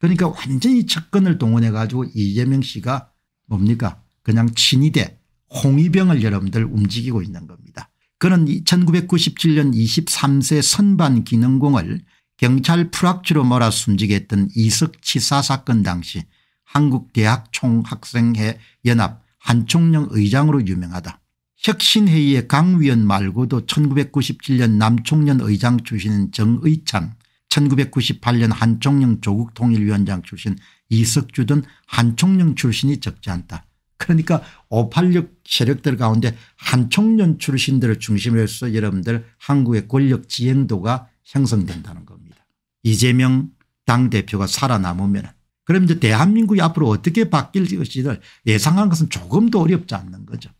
S1: 그러니까 완전히 측근을 동원해 가지고 이재명 씨가 뭡니까 그냥 친위대 홍위병을 여러분들 움직이고 있는 겁니다. 그는 1997년 23세 선반 기능공을 경찰 풀악지로 몰아 숨지게했던 이석치사 사건 당시 한국대학총학생회 연합 한총령 의장으로 유명하다. 혁신회의의 강 위원 말고도 1997년 남총련 의장 출신 정의창 1998년 한총령 조국 통일위원장 출신 이석주 등 한총령 출신이 적지 않다. 그러니까 586 세력들 가운데 한총령 출신들을 중심으로 해서 여러분들 한국의 권력 지행도가 형성된다는 겁니다. 이재명 당대표가 살아남으면 그럼 이제 대한민국이 앞으로 어떻게 바뀔 것인지를 예상한 것은 조금도 어렵지 않는 거죠.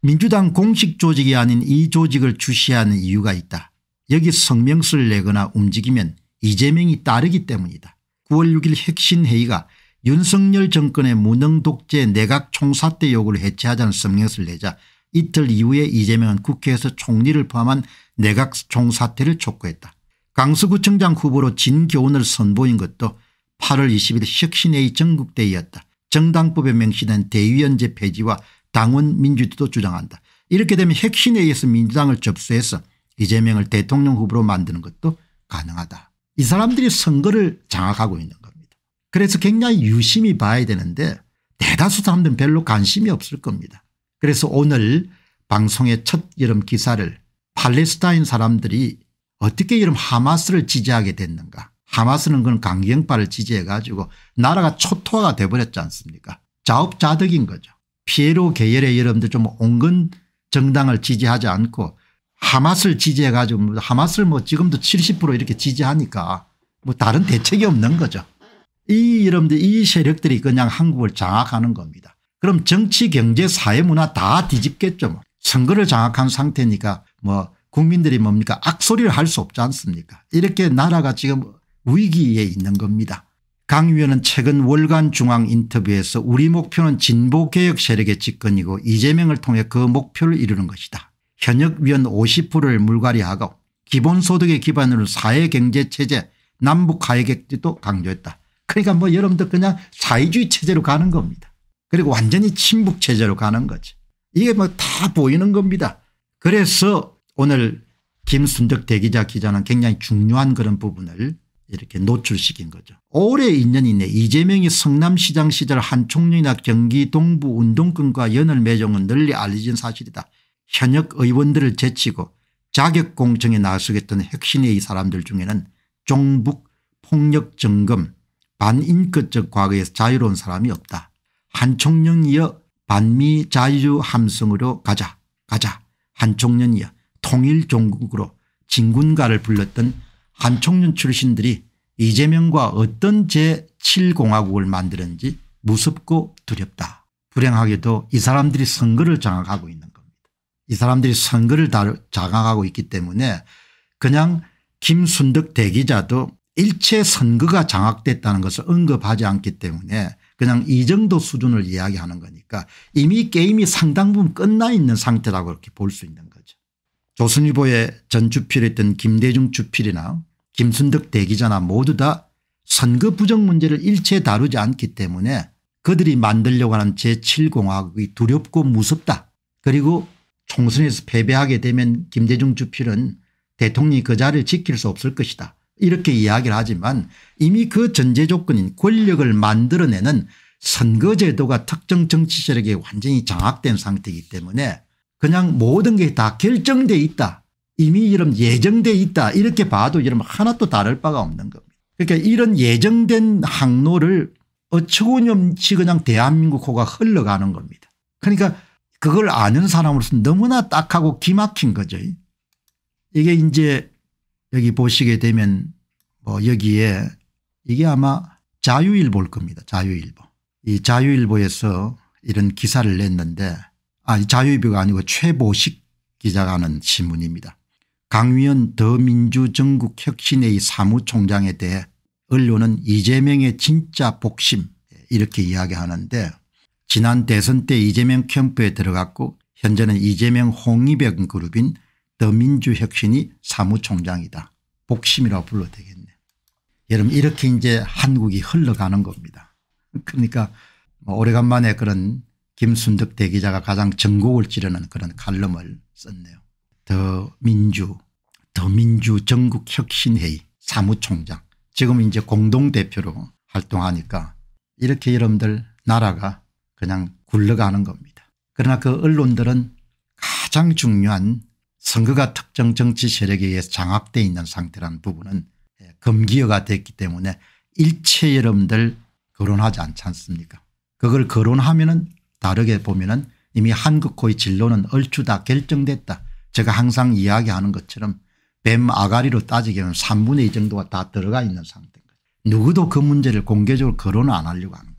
S1: 민주당 공식 조직이 아닌 이 조직을 주시하는 이유가 있다. 여기 성명서를 내거나 움직이면 이재명이 따르기 때문이다. 9월 6일 혁신회의가 윤석열 정권의 무능 독재 내각 총사태 요구를 해체하자는 성명을 내자 이틀 이후에 이재명은 국회에서 총리를 포함한 내각 총사태를 촉구했다. 강서구청장 후보로 진교훈을 선보인 것도 8월 20일 혁신회의 전국대회였다. 정당법에 명시된 대위원제 폐지와 당원 민주주도 주장한다. 이렇게 되면 혁신회의에서 민주당을 접수해서 이재명을 대통령 후보로 만드는 것도 가능하다. 이 사람들이 선거를 장악하고 있는 겁니다. 그래서 굉장히 유심히 봐야 되는데 대다수 사람들은 별로 관심이 없을 겁니다. 그래서 오늘 방송의 첫여름 기사를 팔레스타인 사람들이 어떻게 이런 하마스를 지지하게 됐는가 하마스는 그건 강경파를 지지해 가지고 나라가 초토화가 돼버렸지 않습니까 자업자득인 거죠. 피에로 계열의 여러분들 좀 온건 정당을 지지하지 않고 하마스를 지지해 가지고 뭐 하마스를 뭐 지금도 70% 이렇게 지지하니까 뭐 다른 대책이 없는 거죠. 이 이름들 이 세력들이 그냥 한국을 장악하는 겁니다. 그럼 정치 경제 사회 문화 다 뒤집겠죠. 뭐. 선거를 장악한 상태니까 뭐 국민들이 뭡니까 악소리를 할 수 없지 않습니까 이렇게 나라가 지금 위기에 있는 겁니다. 강 의원은 최근 월간 중앙 인터뷰에서 우리 목표는 진보개혁 세력의 집권이고 이재명을 통해 그 목표를 이루는 것이다. 현역위원 50%를 물갈이하고 기본소득의 기반으로 사회경제체제 남북가해객지도 강조했다. 그러니까 뭐 여러분들 그냥 사회주의 체제로 가는 겁니다. 그리고 완전히 친북 체제로 가는 거지. 이게 뭐 다 보이는 겁니다. 그래서 오늘 김순덕 대기자 기자는 굉장히 중요한 그런 부분을 이렇게 노출시킨 거죠. 올해 2년 이내 이재명이 성남시장 시절 한 총리나 경기 동부 운동권과 연을 정은 널리 알려진 사실이다. 현역 의원들을 제치고 자격공청에 나서겠던 혁신의이 사람들 중에는 종북 폭력 점검 반인권적 과거에서 자유로운 사람이 없다. 한총령이여 반미 자유 함성으로 가자 가자 한총령이여 통일종국으로 진군가를 불렀던 한총련 출신들이 이재명과 어떤 제7공화국을 만드는지 무섭고 두렵다. 불행하게도 이 사람들이 선거를 장악하고 있는 이 사람들이 선거를 다 장악하고 있기 때문에 그냥 김순덕 대기자도 일체 선거가 장악됐다는 것을 언급하지 않기 때문에 그냥 이 정도 수준을 이야기하는 거니까 이미 게임이 상당 부분 끝나 있는 상태라고 이렇게 볼 수 있는 거죠. 조선일보의 전주필했던 김대중 주필이나 김순덕 대기자나 모두 다 선거 부정 문제를 일체 다루지 않기 때문에 그들이 만들려고 하는 제7공화국이 두렵고 무섭다. 그리고 총선에서 패배하게 되면 김대중 주필은 대통령이 그 자리를 지킬 수 없을 것이다 이렇게 이야기를 하지만 이미 그 전제 조건인 권력을 만들어내는 선거제도가 특정 정치 세력에 완전히 장악된 상태이기 때문에 그냥 모든 게 다 결정돼 있다 이미 이런 예정돼 있다 이렇게 봐도 이런 하나도 다를 바가 없는 겁니다. 그러니까 이런 예정된 항로를 어처구니없이 그냥 대한민국 호가 흘러가는 겁니다. 그러니까 그걸 아는 사람으로서 너무나 딱하고 기막힌 거죠. 이게 이제 여기 보시게 되면 뭐 여기에 이게 아마 자유일보일 겁니다. 자유일보. 이 자유일보에서 이런 기사를 냈는데 아 자유일보가 아니고 최보식 기자가 하는 신문입니다. 강위원 더민주정국혁신회의 사무총장에 대해 언론은 이재명의 진짜 복심 이렇게 이야기하는데 지난 대선 때 이재명 캠프에 들어갔고 현재는 이재명 홍의병 그룹인 더민주혁신이 사무총장이다. 복심이라고 불러 되겠네. 여러분 이렇게 이제 한국이 흘러가는 겁니다. 그러니까 뭐 오래간만에 그런 김순덕 대기자가 가장 전곡을 찌르는 그런 칼럼을 썼네요. 더 민주 더 민주 전국혁신회의 사무총장 지금 이제 공동대표로 활동하니까 이렇게 여러분들 나라가 그냥 굴러가는 겁니다. 그러나 그 언론들은 가장 중요한 선거가 특정 정치 세력에 의해 장악되어 있는 상태라는 부분은 예, 금기어가 됐기 때문에 일체 여러분들 거론하지 않지 않습니까 그걸 거론하면 은 다르게 보면 은 이미 한국호의 진로는 얼추 다 결정됐다. 제가 항상 이야기하는 것처럼 뱀 아가리로 따지기에는 3분의 2 정도가 다 들어가 있는 상태입니다 누구도 그 문제를 공개적으로 거론을 안 하려고 합니다.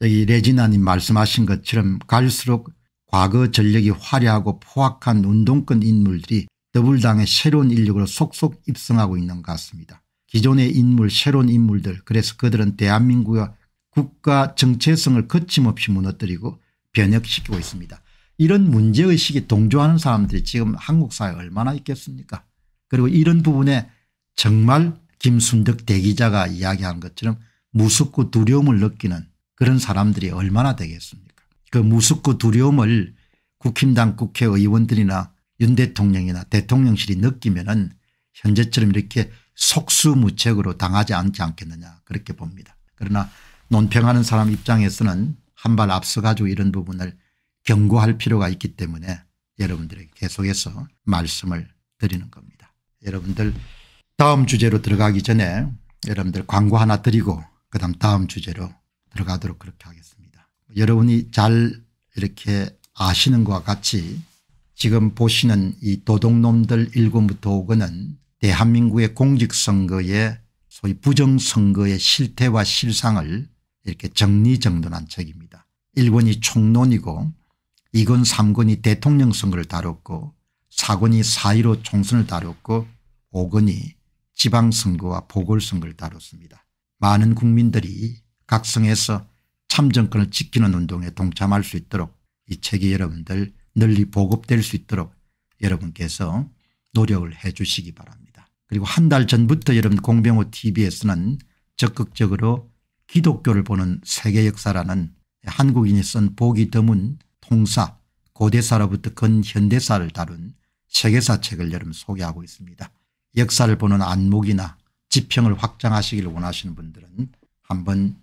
S1: 이 레지나님 말씀하신 것처럼 갈수록 과거 전력이 화려하고 포악한 운동권 인물들이 더불당의 새로운 인력으로 속속 입성하고 있는 것 같습니다. 기존의 인물 새로운 인물들 그래서 그들은 대한민국의 국가 정체성을 거침없이 무너뜨리고 변혁시키고 있습니다. 이런 문제의식이 동조하는 사람들이 지금 한국 사회에 얼마나 있겠습니까 그리고 이런 부분에 정말 김순덕 대기자가 이야기한 것처럼 무섭고 두려움을 느끼는 그런 사람들이 얼마나 되겠습니까 그 무섭고 두려움을 국힘당 국회의원들이나 윤 대통령이나 대통령실이 느끼면 은 현재처럼 이렇게 속수무책으로 당하지 않지 않겠느냐 그렇게 봅니다. 그러나 논평하는 사람 입장에서는 한 발 앞서가지고 이런 부분을 경고할 필요가 있기 때문에 여러분들에게 계속해서 말씀을 드리는 겁니다. 여러분들 다음 주제로 들어가기 전에 여러분들 광고 하나 드리고 그다음 다음 주제로 들어가도록 그렇게 하겠습니다. 여러분이 잘 이렇게 아시는 것과 같이 지금 보시는 이 도둑놈들 1권부터 5권은 대한민국의 공직선거의 소위 부정선거의 실태와 실상을 이렇게 정리정돈한 책입니다. 1권이 총론이고 2권 3권이 대통령 선거를 다뤘고 4권이 4.15 총선을 다뤘고 5권이 지방선거와 보궐선거를 다뤘습니다. 많은 국민들이 각성해서 참정권을 지키는 운동에 동참할 수 있도록 이 책이 여러분들 널리 보급될 수 있도록 여러분께서 노력을 해 주시기 바랍니다. 그리고 한 달 전부터 여러분 공병호 tv에서는 적극적으로 기독교를 보는 세계 역사라는 한국인이 쓴 보기 드문 통사 고대사로부터 근현대사를 다룬 세계사 책을 여러분 소개하고 있습니다. 역사를 보는 안목이나 지평을 확장하시길 원하시는 분들은 한번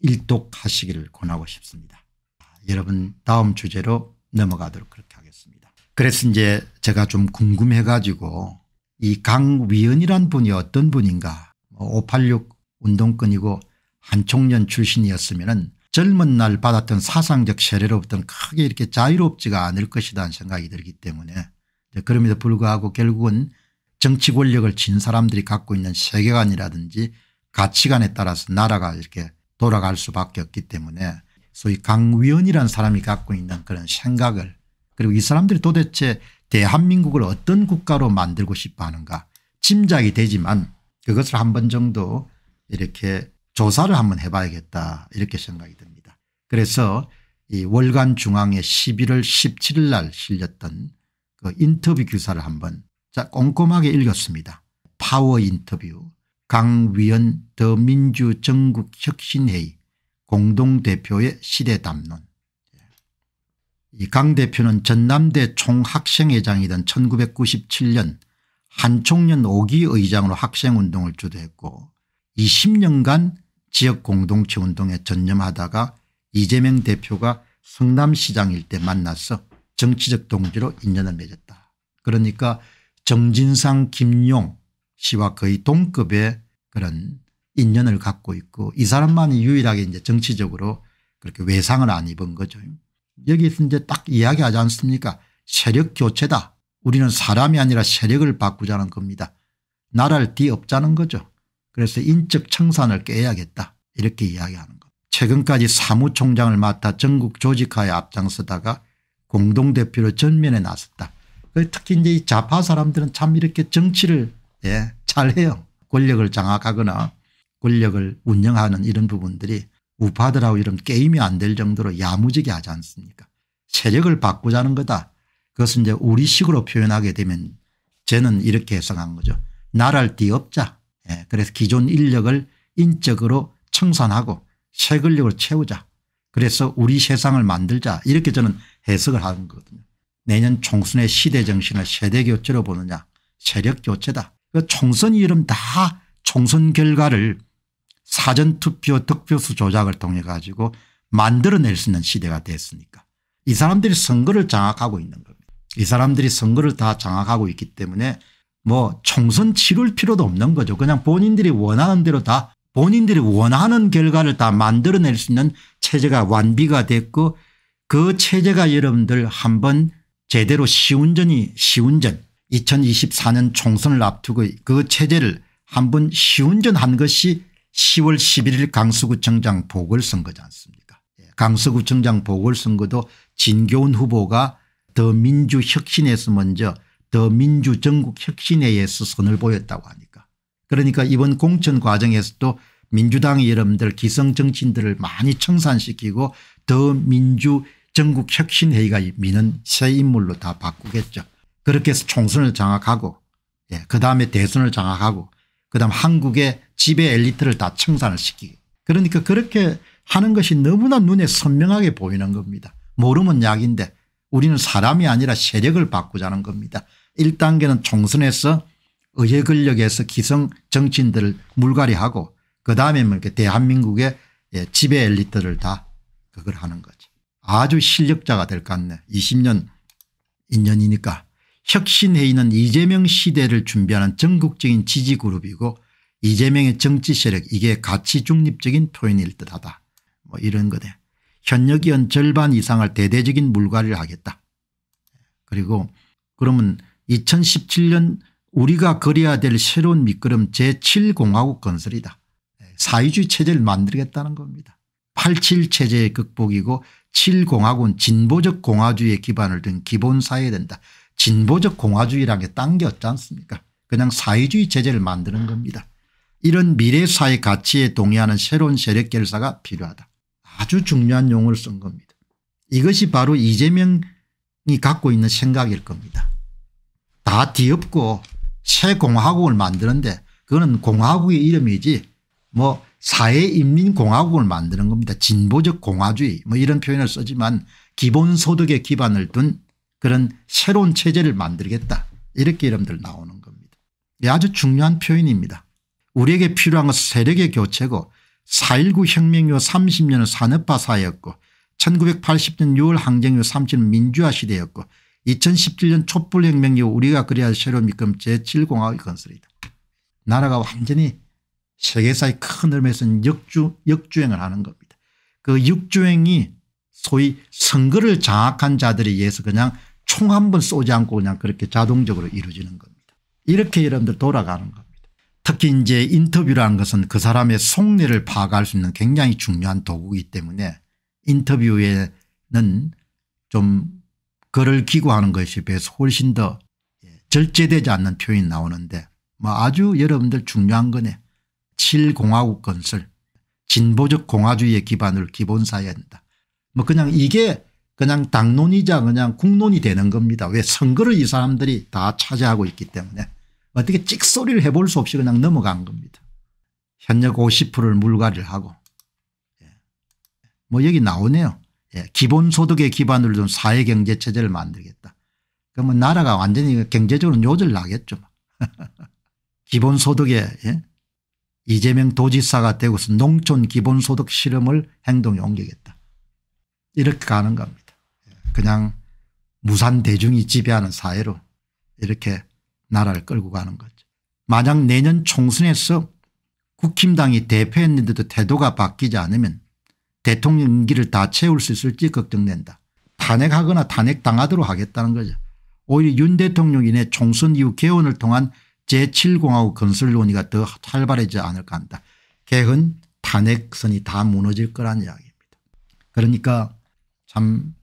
S1: 일독하시기를 권하고 싶습니다. 아, 여러분 다음 주제로 넘어가도록 그렇게 하겠습니다. 그래서 이제 제가 좀 궁금해 가지고 이 강위원이란 분이 어떤 분인가 586 뭐 운동권이고 한총련 출신이었으면 은 젊은 날 받았던 사상적 세례로부터는 크게 이렇게 자유롭지가 않을 것이다 하는 생각이 들기 때문에 그럼에도 불구하고 결국은 정치 권력을 진 사람들이 갖고 있는 세계관이라든지 가치관에 따라서 나라가 이렇게 돌아갈 수밖에 없기 때문에 소위 강위원이라는 사람이 갖고 있는 그런 생각을 그리고 이 사람들이 도대체 대한민국을 어떤 국가로 만들고 싶어 하는가 짐작이 되지만 그것을 한 번 정도 이렇게 조사를 한 번 해봐야겠다 이렇게 생각이 듭니다. 그래서 이 월간 중앙에 11월 17일 날 실렸던 그 인터뷰 기사를 한 번 꼼꼼하게 읽었습니다. 파워 인터뷰 강위원 더민주 정국혁신회의 공동대표의 시대담론 예. 이강 대표는 전남대 총학생회장이던 1997년 한총련 5기 의장으로 학생운동을 주도했고 20년간 지역공동체 운동에 전념하다가 이재명 대표가 성남시장일 때 만나서 정치적 동지로 인연을 맺었다. 그러니까 정진상 김용 씨와 거의 동급의 그런 인연을 갖고 있고 이 사람만이 유일하게 이제 정치적으로 그렇게 외상을 안 입은 거죠. 여기서 이제 딱 이야기하지 않습니까 세력 교체다. 우리는 사람이 아니라 세력을 바꾸자는 겁니다. 나라를 뒤엎자는 거죠. 그래서 인적 청산을 깨야겠다 이렇게 이야기하는 거. 최근까지 사무총장을 맡아 전국 조직화에 앞장서다가 공동대표로 전면에 나섰다. 특히 이제 이 좌파 사람들은 참 이렇게 정치를 예, 잘해요. 권력을 장악하거나 권력을 운영하는 이런 부분들이 우파들하고 이런 게임이 안 될 정도로 야무지게 하지 않습니까 세력을 바꾸자는 거다. 그것은 이제 우리식으로 표현하게 되면 쟤는 이렇게 해석한 거죠. 나랄 뒤엎자. 예, 그래서 기존 인력을 인적으로 청산하고 새 권력을 채우자. 그래서 우리 세상을 만들자 이렇게 저는 해석을 하는 거거든요. 내년 총선의 시대 정신을 세대 교체로 보느냐 세력 교체다. 그 총선 이름 다 총선 결과를 사전투표 득표수 조작을 통해 가지고 만들어낼 수 있는 시대가 됐으니까 이 사람들이 선거를 장악하고 있는 겁니다. 이 사람들이 선거를 다 장악하고 있기 때문에 뭐 총선 치를 필요도 없는 거죠. 그냥 본인들이 원하는 대로 다 본인들이 원하는 결과를 다 만들어낼 수 있는 체제가 완비가 됐고 그 체제가 여러분들 한번 제대로 시운전이 시운전 2024년 총선을 앞두고 그 체제를 한 번 시운전한 것이 10월 11일 강서구청장 보궐선거지 않습니까 예, 강서구청장 보궐선거도 진교훈 후보가 더민주혁신에서 먼저 더민주정국혁신회에서 선을 보였다고 하니까 그러니까 이번 공천 과정에서도 민주당 여러분들 기성정치인들을 많이 청산시키고 더민주정국혁신회의가 미는 새 인물로 다 바꾸겠죠. 그렇게 해서 총선을 장악하고 예, 그다음에 대선을 장악하고 그다음 한국의 지배 엘리트를 다 청산을 시키기. 그러니까 그렇게 하는 것이 너무나 눈에 선명하게 보이는 겁니다. 모르면 약인데 우리는 사람이 아니라 세력을 바꾸자는 겁니다. 1단계는 총선에서 의회 권력에서 기성 정치인들을 물갈이하고 그다음에 뭐 이렇게 대한민국의 예, 지배 엘리트를 다 그걸 하는 거죠. 아주 실력자가 될 것 같네. 20년 인연이니까 혁신회의는 이재명 시대를 준비하는 전국적인 지지그룹이고 이재명의 정치세력 이게 가치중립적인 표현일 듯하다. 뭐 이런 거네. 현역 의원 절반 이상을 대대적인 물갈이를 하겠다. 그리고 그러면 2017년 우리가 그려야 될 새로운 밑거름 제7공화국 건설이다. 사회주의 체제를 만들겠다는 겁니다. 87체제의 극복이고 7공화국은 진보적 공화주의의 기반을 둔 기본사회에 된다. 진보적 공화주의라는 게 딴 게없지 않습니까 그냥 사회주의 제재를 만드는 겁니다. 이런 미래사회 가치에 동의하는 새로운 세력 결사가 필요하다. 아주 중요한 용어를 쓴 겁니다. 이것이 바로 이재명이 갖고 있는 생각일 겁니다. 다 뒤엎고 새 공화국을 만드는데 그거는 공화국의 이름이지 뭐 사회인민공화국을 만드는 겁니다. 진보적 공화주의 뭐 이런 표현을 쓰지만 기본소득에 기반을 둔 그런 새로운 체제를 만들겠다 이렇게 이름들 나오는 겁니다. 예, 아주 중요한 표현입니다. 우리에게 필요한 것은 세력의 교체고 4.19 혁명 이후 30년은 산업화 사였고 1980년 6월 항쟁 이후 3년 0 민주화 시대였고 2017년 촛불혁명 이후 우리가 그래야 할 새로운 미금 제7공화의 건설이다. 나라가 완전히 세계사의 큰흐름에서 역주, 역주행을 하는 겁니다. 그 역주행이 소위 선거를 장악한 자들에 의해서 그냥 총한번 쏘지 않고 그냥 그렇게 자동적으로 이루어지는 겁니다. 이렇게 여러분들 돌아가는 겁니다. 특히 이제 인터뷰라는 것은 그 사람의 속내를 파악할 수 있는 굉장히 중요한 도구이기 때문에 인터뷰에는 좀 글을 기고하는 것에 비해서 훨씬 더 예, 절제되지 않는 표현이 나오는데 뭐 아주 여러분들 중요한 거네. 7공화국 건설 진보적 공화주의의 기반을 기본 사회한다. 뭐 그냥 이게 그냥 당론이자 그냥 국론이 되는 겁니다. 왜 선거를 이 사람들이 다 차지하고 있기 때문에 어떻게 찍소리를 해볼 수 없이 그냥 넘어간 겁니다. 현역 50%를 물갈이를 하고 예. 뭐 여기 나오네요. 예. 기본소득에 기반을 둔 사회경제체제를 만들겠다. 그러면 나라가 완전히 경제적으로 요절 나겠죠. <laughs> 기본소득에 예? 이재명 도지사가 되고서 농촌 기본소득 실험을 행동에 옮기겠다. 이렇게 가는 겁니다. 그냥 무산 대중이 지배하는 사회로 이렇게 나라를 끌고 가는 거죠. 만약 내년 총선에서 국힘당이 대표했는데도 태도가 바뀌지 않으면 대통령 임기를 다 채울 수 있을지 걱정된다. 탄핵하거나 탄핵당하도록 하겠다는 거죠. 오히려 윤 대통령 이내 총선 이후 개헌을 통한 제7공화국 건설 논의가 더 활발해지지 않을까 한다. 개헌 탄핵선이 다 무너질 거란 이야기입니다. 그러니까 참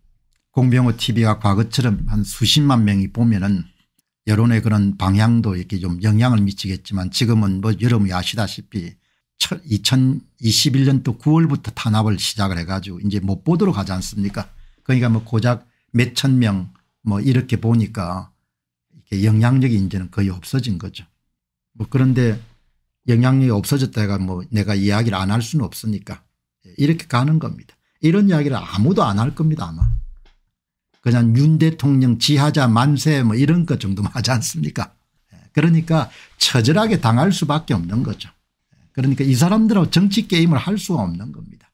S1: 공병호 tv가 과거처럼 한 수십만 명이 보면은 여론의 그런 방향도 이렇게 좀 영향을 미치겠지만 지금은 뭐 여러분이 아시다시피 2021년도 9월부터 탄압을 시작을 해가지고 이제 못 보도록 하지 않습니까 그러니까 뭐 고작 몇천 명 뭐 이렇게 보니까 이렇게 영향력이 이제는 거의 없어진 거죠. 뭐 그런데 영향력이 없어졌다가 뭐 내가 이야기를 안 할 수는 없으니까 이렇게 가는 겁니다. 이런 이야기를 아무도 안 할 겁니다 아마. 그냥 윤 대통령 지하자 만세 뭐 이런 것 정도만 하지 않습니까 예, 그러니까 처절하게 당할 수밖에 없는 거죠. 예, 그러니까 이 사람들하고 정치 게임을 할 수가 없는 겁니다.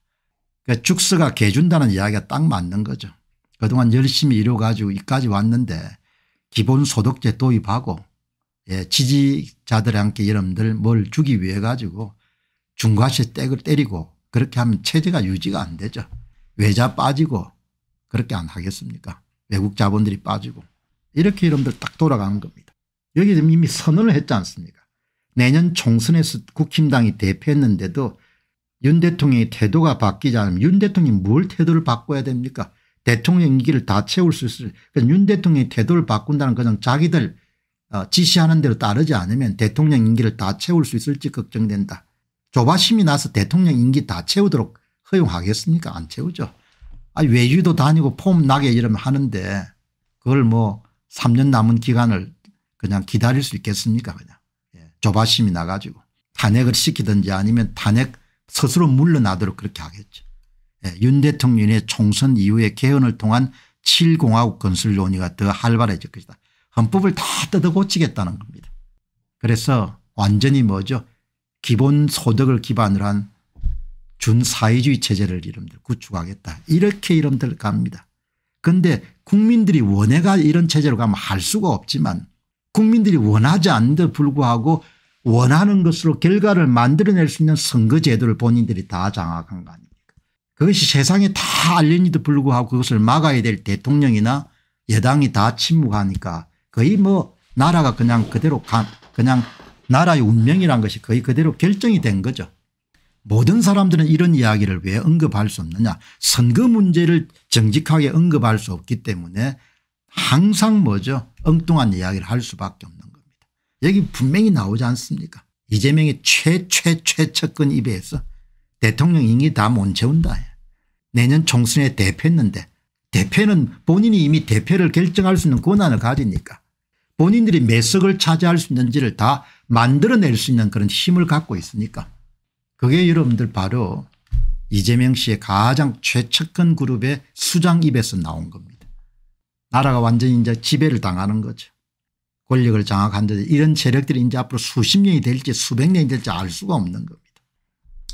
S1: 그러니까 죽서가 개준다는 이야기가 딱 맞는 거죠. 그동안 열심히 이뤄가지고 이까지 왔는데 기본소득제 도입하고 예, 지지자들 함께 여러분들 뭘 주기 위해 가지고 중과세 떼을 때리고 그렇게 하면 체제가 유지가 안 되죠. 외자 빠지고 그렇게 안 하겠습니까 외국 자본들이 빠지고 이렇게 여러분들 딱 돌아가는 겁니다. 여기 지금 이미 선언을 했지 않습니까 내년 총선에서 국힘당이 대패했는데도 윤 대통령의 태도가 바뀌지 않으면 윤 대통령이 뭘 태도를 바꿔야 됩니까 대통령 임기를 다 채울 수 있을 그러니까 윤 대통령의 태도를 바꾼다는 것은 자기들 어, 지시하는 대로 따르지 않으면 대통령 임기를 다 채울 수 있을지 걱정된다. 조바심이 나서 대통령 임기 다 채우도록 허용하겠습니까 안 채우죠. 아, 외주도 다니고 폼 나게 이러면 하는데 그걸 뭐 3년 남은 기간을 그냥 기다릴 수 있겠습니까 그냥 예. 조바심이 나가지고 탄핵을 시키든지 아니면 탄핵 스스로 물러나도록 그렇게 하겠죠. 예. 윤 대통령의 총선 이후에 개헌을 통한 7공화국 건설 논의가 더 활발해질 것이다. 헌법을 다 뜯어 고치겠다는 겁니다. 그래서 완전히 뭐죠 기본소득을 기반으로 한 준사회주의 체제를 이름들 구축하겠다 이렇게 이름들 갑니다. 그런데 국민들이 원해가 이런 체제로 가면 할 수가 없지만 국민들이 원하지 않는데 불구하고 원하는 것으로 결과를 만들어낼 수 있는 선거제도를 본인들이 다 장악한 거 아닙니까 그것이 세상에 다 알린지도 불구하고 그것을 막아야 될 대통령이나 여당이 다 침묵하니까 거의 뭐 나라가 그냥 그대로 간 그냥 나라의 운명이란 것이 거의 그대로 결정이 된 거죠. 모든 사람들은 이런 이야기를 왜 언급할 수 없느냐 선거 문제를 정직하게 언급할 수 없기 때문에 항상 뭐죠 엉뚱한 이야기를 할 수밖에 없는 겁니다. 여기 분명히 나오지 않습니까 이재명이 최최최측근 입에서 대통령 임기 다 못 채운다. 내년 총선에 대표했는데 대표는 본인이 이미 대표를 결정할 수 있는 권한을 가지니까 본인들이 매 석을 차지할 수 있는지를 다 만들어낼 수 있는 그런 힘을 갖고 있으니까 그게 여러분들 바로 이재명 씨의 가장 최측근 그룹의 수장 입에서 나온 겁니다. 나라가 완전히 이제 지배를 당하는 거죠. 권력을 장악한 데 이런 세력들이 이제 앞으로 수십 년이 될지 수백 년이 될지 알 수가 없는 겁니다.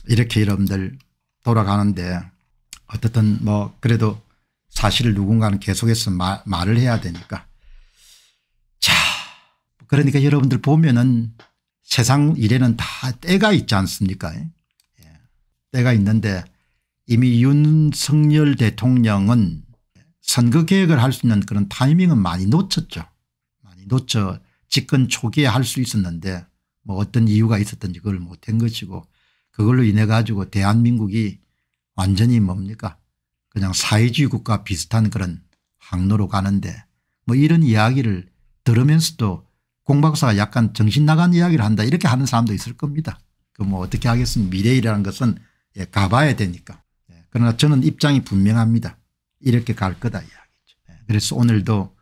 S1: 이렇게 여러분들 돌아가는데 어떻든 뭐 그래도 사실을 누군가는 계속해서 말, 말을 해야 되니까 자 그러니까 여러분들 보면은 세상 일에는 다 때가 있지 않습니까 때가 있는데 이미 윤석열 대통령은 선거 계획을할 수 있는 그런 타이밍은 많이 놓쳤죠. 많이 놓쳐 집권 초기에 할 수 있었는데 뭐 어떤 이유가 있었든지 그걸 못 한 것이고 그걸로 인해 가지고 대한민국이 완전히 뭡니까 그냥 사회주의 국가 비슷한 그런 항로로 가는데 뭐 이런 이야기를 들으면서도 공박사가 약간 정신 나간 이야기를 한다 이렇게 하는 사람도 있을 겁니다. 그뭐 어떻게 하겠습니까 미래라는 것은 예, 가봐야 되니까. 예, 그러나 저는 입장이 분명합니다. 이렇게 갈 거다 이야기죠. 예, 그래서 오늘도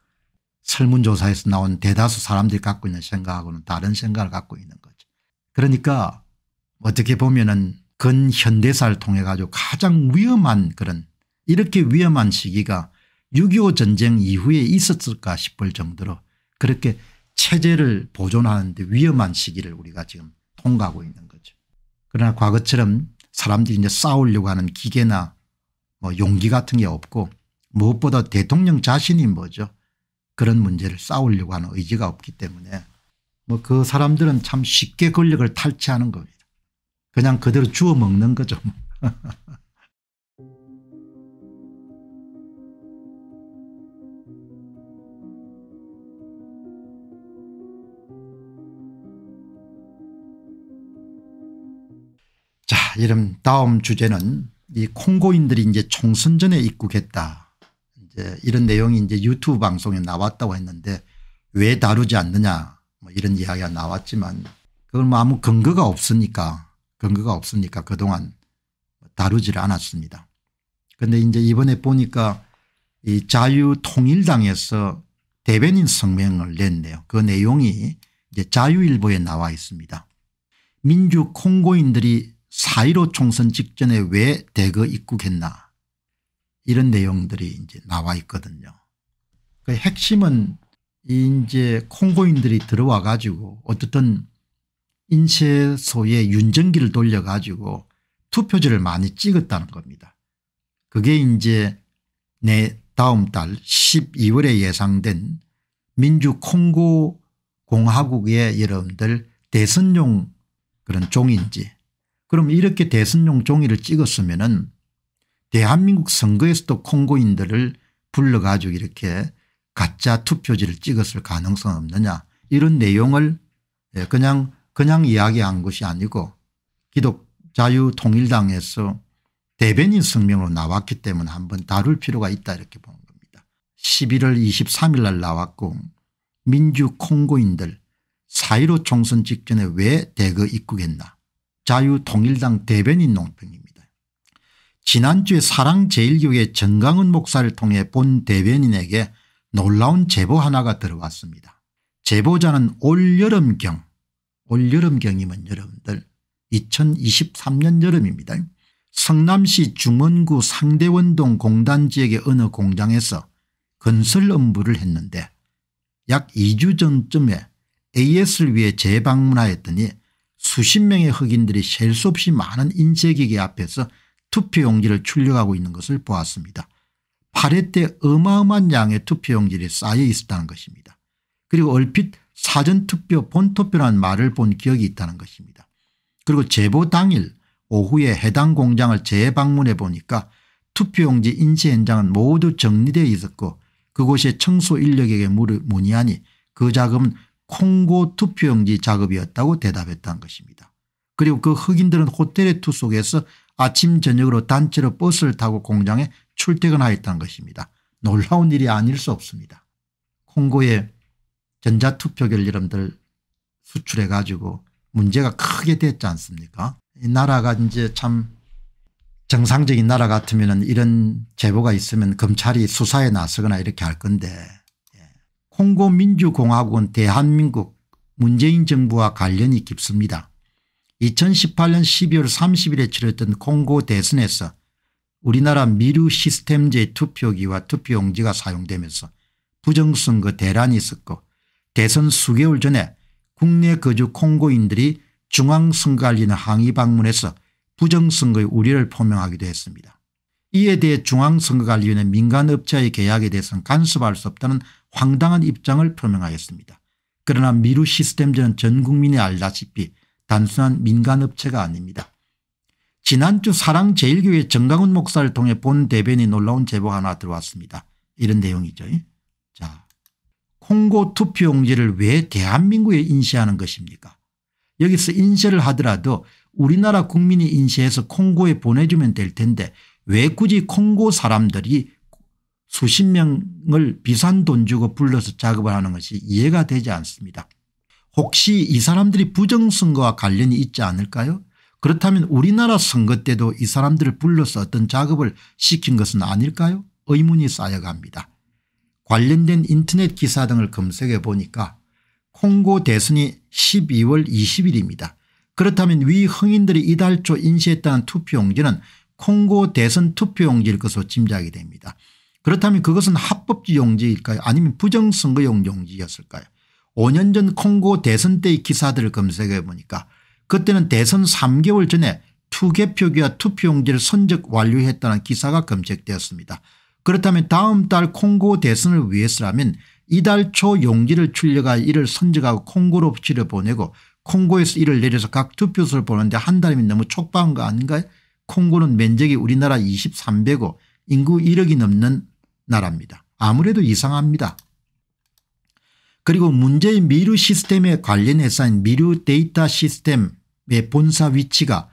S1: 설문조사에서 나온 대다수 사람들이 갖고 있는 생각하고는 다른 생각을 갖고 있는 거죠. 그러니까 어떻게 보면은 근현대사를 통해 가지고 가장 위험한 그런 이렇게 위험한 시기가 6.25 전쟁 이후에 있었을까 싶을 정도로 그렇게 체제를 보존하는데 위험한 시기를 우리가 지금 통과하고 있는 거죠. 그러나 과거처럼 사람들이 이제 싸우려고 하는 기계나 뭐 용기 같은 게 없고 무엇보다 대통령 자신이 뭐죠 그런 문제를 싸우려고 하는 의지가 없기 때문에 뭐 그 사람들은 참 쉽게 권력을 탈취하는 겁니다. 그냥 그대로 주워 먹는 거죠. <laughs> 이런 다음 주제는 이 콩고인들이 이제 총선 전에 입국했다. 이제 이런 내용이 이제 유튜브 방송에 나왔다고 했는데 왜 다루지 않느냐 뭐 이런 이야기가 나왔지만 그건 뭐 아무 근거가 없으니까 근거가 없으니까 그동안 다루지를 않았습니다. 그런데 이제 이번에 보니까 이 자유통일당에서 대변인 성명을 냈네요. 그 내용이 이제 자유일보에 나와 있습니다. 민주 콩고인들이 4.15 총선 직전에 왜 대거 입국했나 이런 내용들이 이제 나와 있거든요. 그 핵심은 이제 콩고인들이 들어와 가지고 어떻든 인쇄소에 윤전기를 돌려 가지고 투표지를 많이 찍었다는 겁니다. 그게 이제 내 다음 달 12월에 예상된 민주 콩고 공화국의 여러분들 대선용 그런 종인지 그럼 이렇게 대선용 종이를 찍었으면 은 대한민국 선거에서도 콩고인들을 불러가지고 이렇게 가짜 투표지를 찍었을 가능성 없느냐 이런 내용을 예, 그냥 그냥 이야기한 것이 아니고 기독 자유통일당에서 대변인 성명으로 나왔기 때문에 한번 다룰 필요가 있다 이렇게 보는 겁니다. 11월 23일 날 나왔고 민주 콩고인들 4.15 총선 직전에 왜 대거 입국했나 자유통일당 대변인 논평입니다. 지난주에 사랑제일교회 정강은 목사를 통해 본 대변인에게 놀라운 제보 하나가 들어왔습니다. 제보자는 올여름경 올여름경이면 여러분들 2023년 여름입니다. 성남시 중원구 상대원동 공단지역의 어느 공장에서 건설 업무를 했는데 약 2주 전쯤에 AS를 위해 재방문하였더니 수십 명의 흑인들이 셀 수 없이 많은 인쇄기계 앞에서 투표용지를 출력하고 있는 것을 보았습니다. 8회 때 어마어마한 양의 투표용지를 쌓여 있었다는 것입니다. 그리고 얼핏 사전투표 본투표라는 말을 본 기억이 있다는 것입니다. 그리고 제보 당일 오후에 해당 공장을 재방문해 보니까 투표용지 인쇄 현장은 모두 정리되어 있었고 그곳의 청소 인력에게 문의하니 그 자금은 콩고 투표용지 작업이었다고 대답했다는 것입니다. 그리고 그 흑인들은 호텔의 투숙에서 아침 저녁으로 단체로 버스를 타고 공장에 출퇴근하였다는 것입니다. 놀라운 일이 아닐 수 없습니다. 콩고의 전자투표 결여러들 수출해 가지고 문제가 크게 됐지 않습니까 이 나라가 이제 참 정상적인 나라 같으면 이런 제보가 있으면 검찰이 수사에 나서거나 이렇게 할 건데 콩고 민주공화국은 대한민국 문재인 정부와 관련이 깊습니다. 2018년 12월 30일에 치렀던 콩고 대선에서 우리나라 미루 시스템제 투표기와 투표용지가 사용되면서 부정선거 대란이 있었고 대선 수개월 전에 국내 거주 콩고인들이 중앙선거관리는 항의 방문해서 부정선거의 우려를 표명하기도 했습니다. 이에 대해 중앙선거관리위원회 민간업자의 계약에 대해서는 간섭할 수 없다는 황당한 입장을 표명하였습니다. 그러나 미루 시스템제는 전 국민이 알다시피 단순한 민간업체가 아닙니다. 지난주 사랑제일교회 정강훈 목사를 통해 본 대변이 놀라운 제보가 하나 들어왔습니다. 이런 내용이죠. 자, 콩고 투표용지를 왜 대한민국에 인쇄하는 것입니까 여기서 인쇄를 하더라도 우리나라 국민이 인쇄해서 콩고에 보내주면 될 텐데 왜 굳이 콩고 사람들이 수십 명을 비싼 돈 주고 불러서 작업을 하는 것이 이해가 되지 않습니다. 혹시 이 사람들이 부정선거와 관련이 있지 않을까요 그렇다면 우리나라 선거 때도 이 사람들을 불러서 어떤 작업을 시킨 것은 아닐까요 의문이 쌓여갑니다. 관련된 인터넷 기사 등을 검색해 보니까 콩고 대선이 12월 20일입니다. 그렇다면 위 흥인들이 이달 초 인쇄했다는 투표용지는 콩고 대선 투표용지일 것으로 짐작이 됩니다. 그렇다면 그것은 합법지 용지일까요 아니면 부정선거용 용지였을까요 5년 전 콩고 대선 때의 기사들을 검색해 보니까 그때는 대선 3개월 전에 투개표기와 투표용지를 선적 완료했다는 기사가 검색되었습니다. 그렇다면 다음 달 콩고 대선을 위해서라면 이달 초 용지를 출력할여 이를 선적하고 콩고로 부치를 보내고 콩고에서 이를 내려서 각 투표소를 보는데 한 달이면 너무 촉박한 거 아닌가요? 콩고는 면적이 우리나라 23배고 인구 1억이 넘는 나라입니다. 아무래도 이상합니다. 그리고 문제의 미르 시스템에 관련 회사인 미르 데이터 시스템의 본사 위치가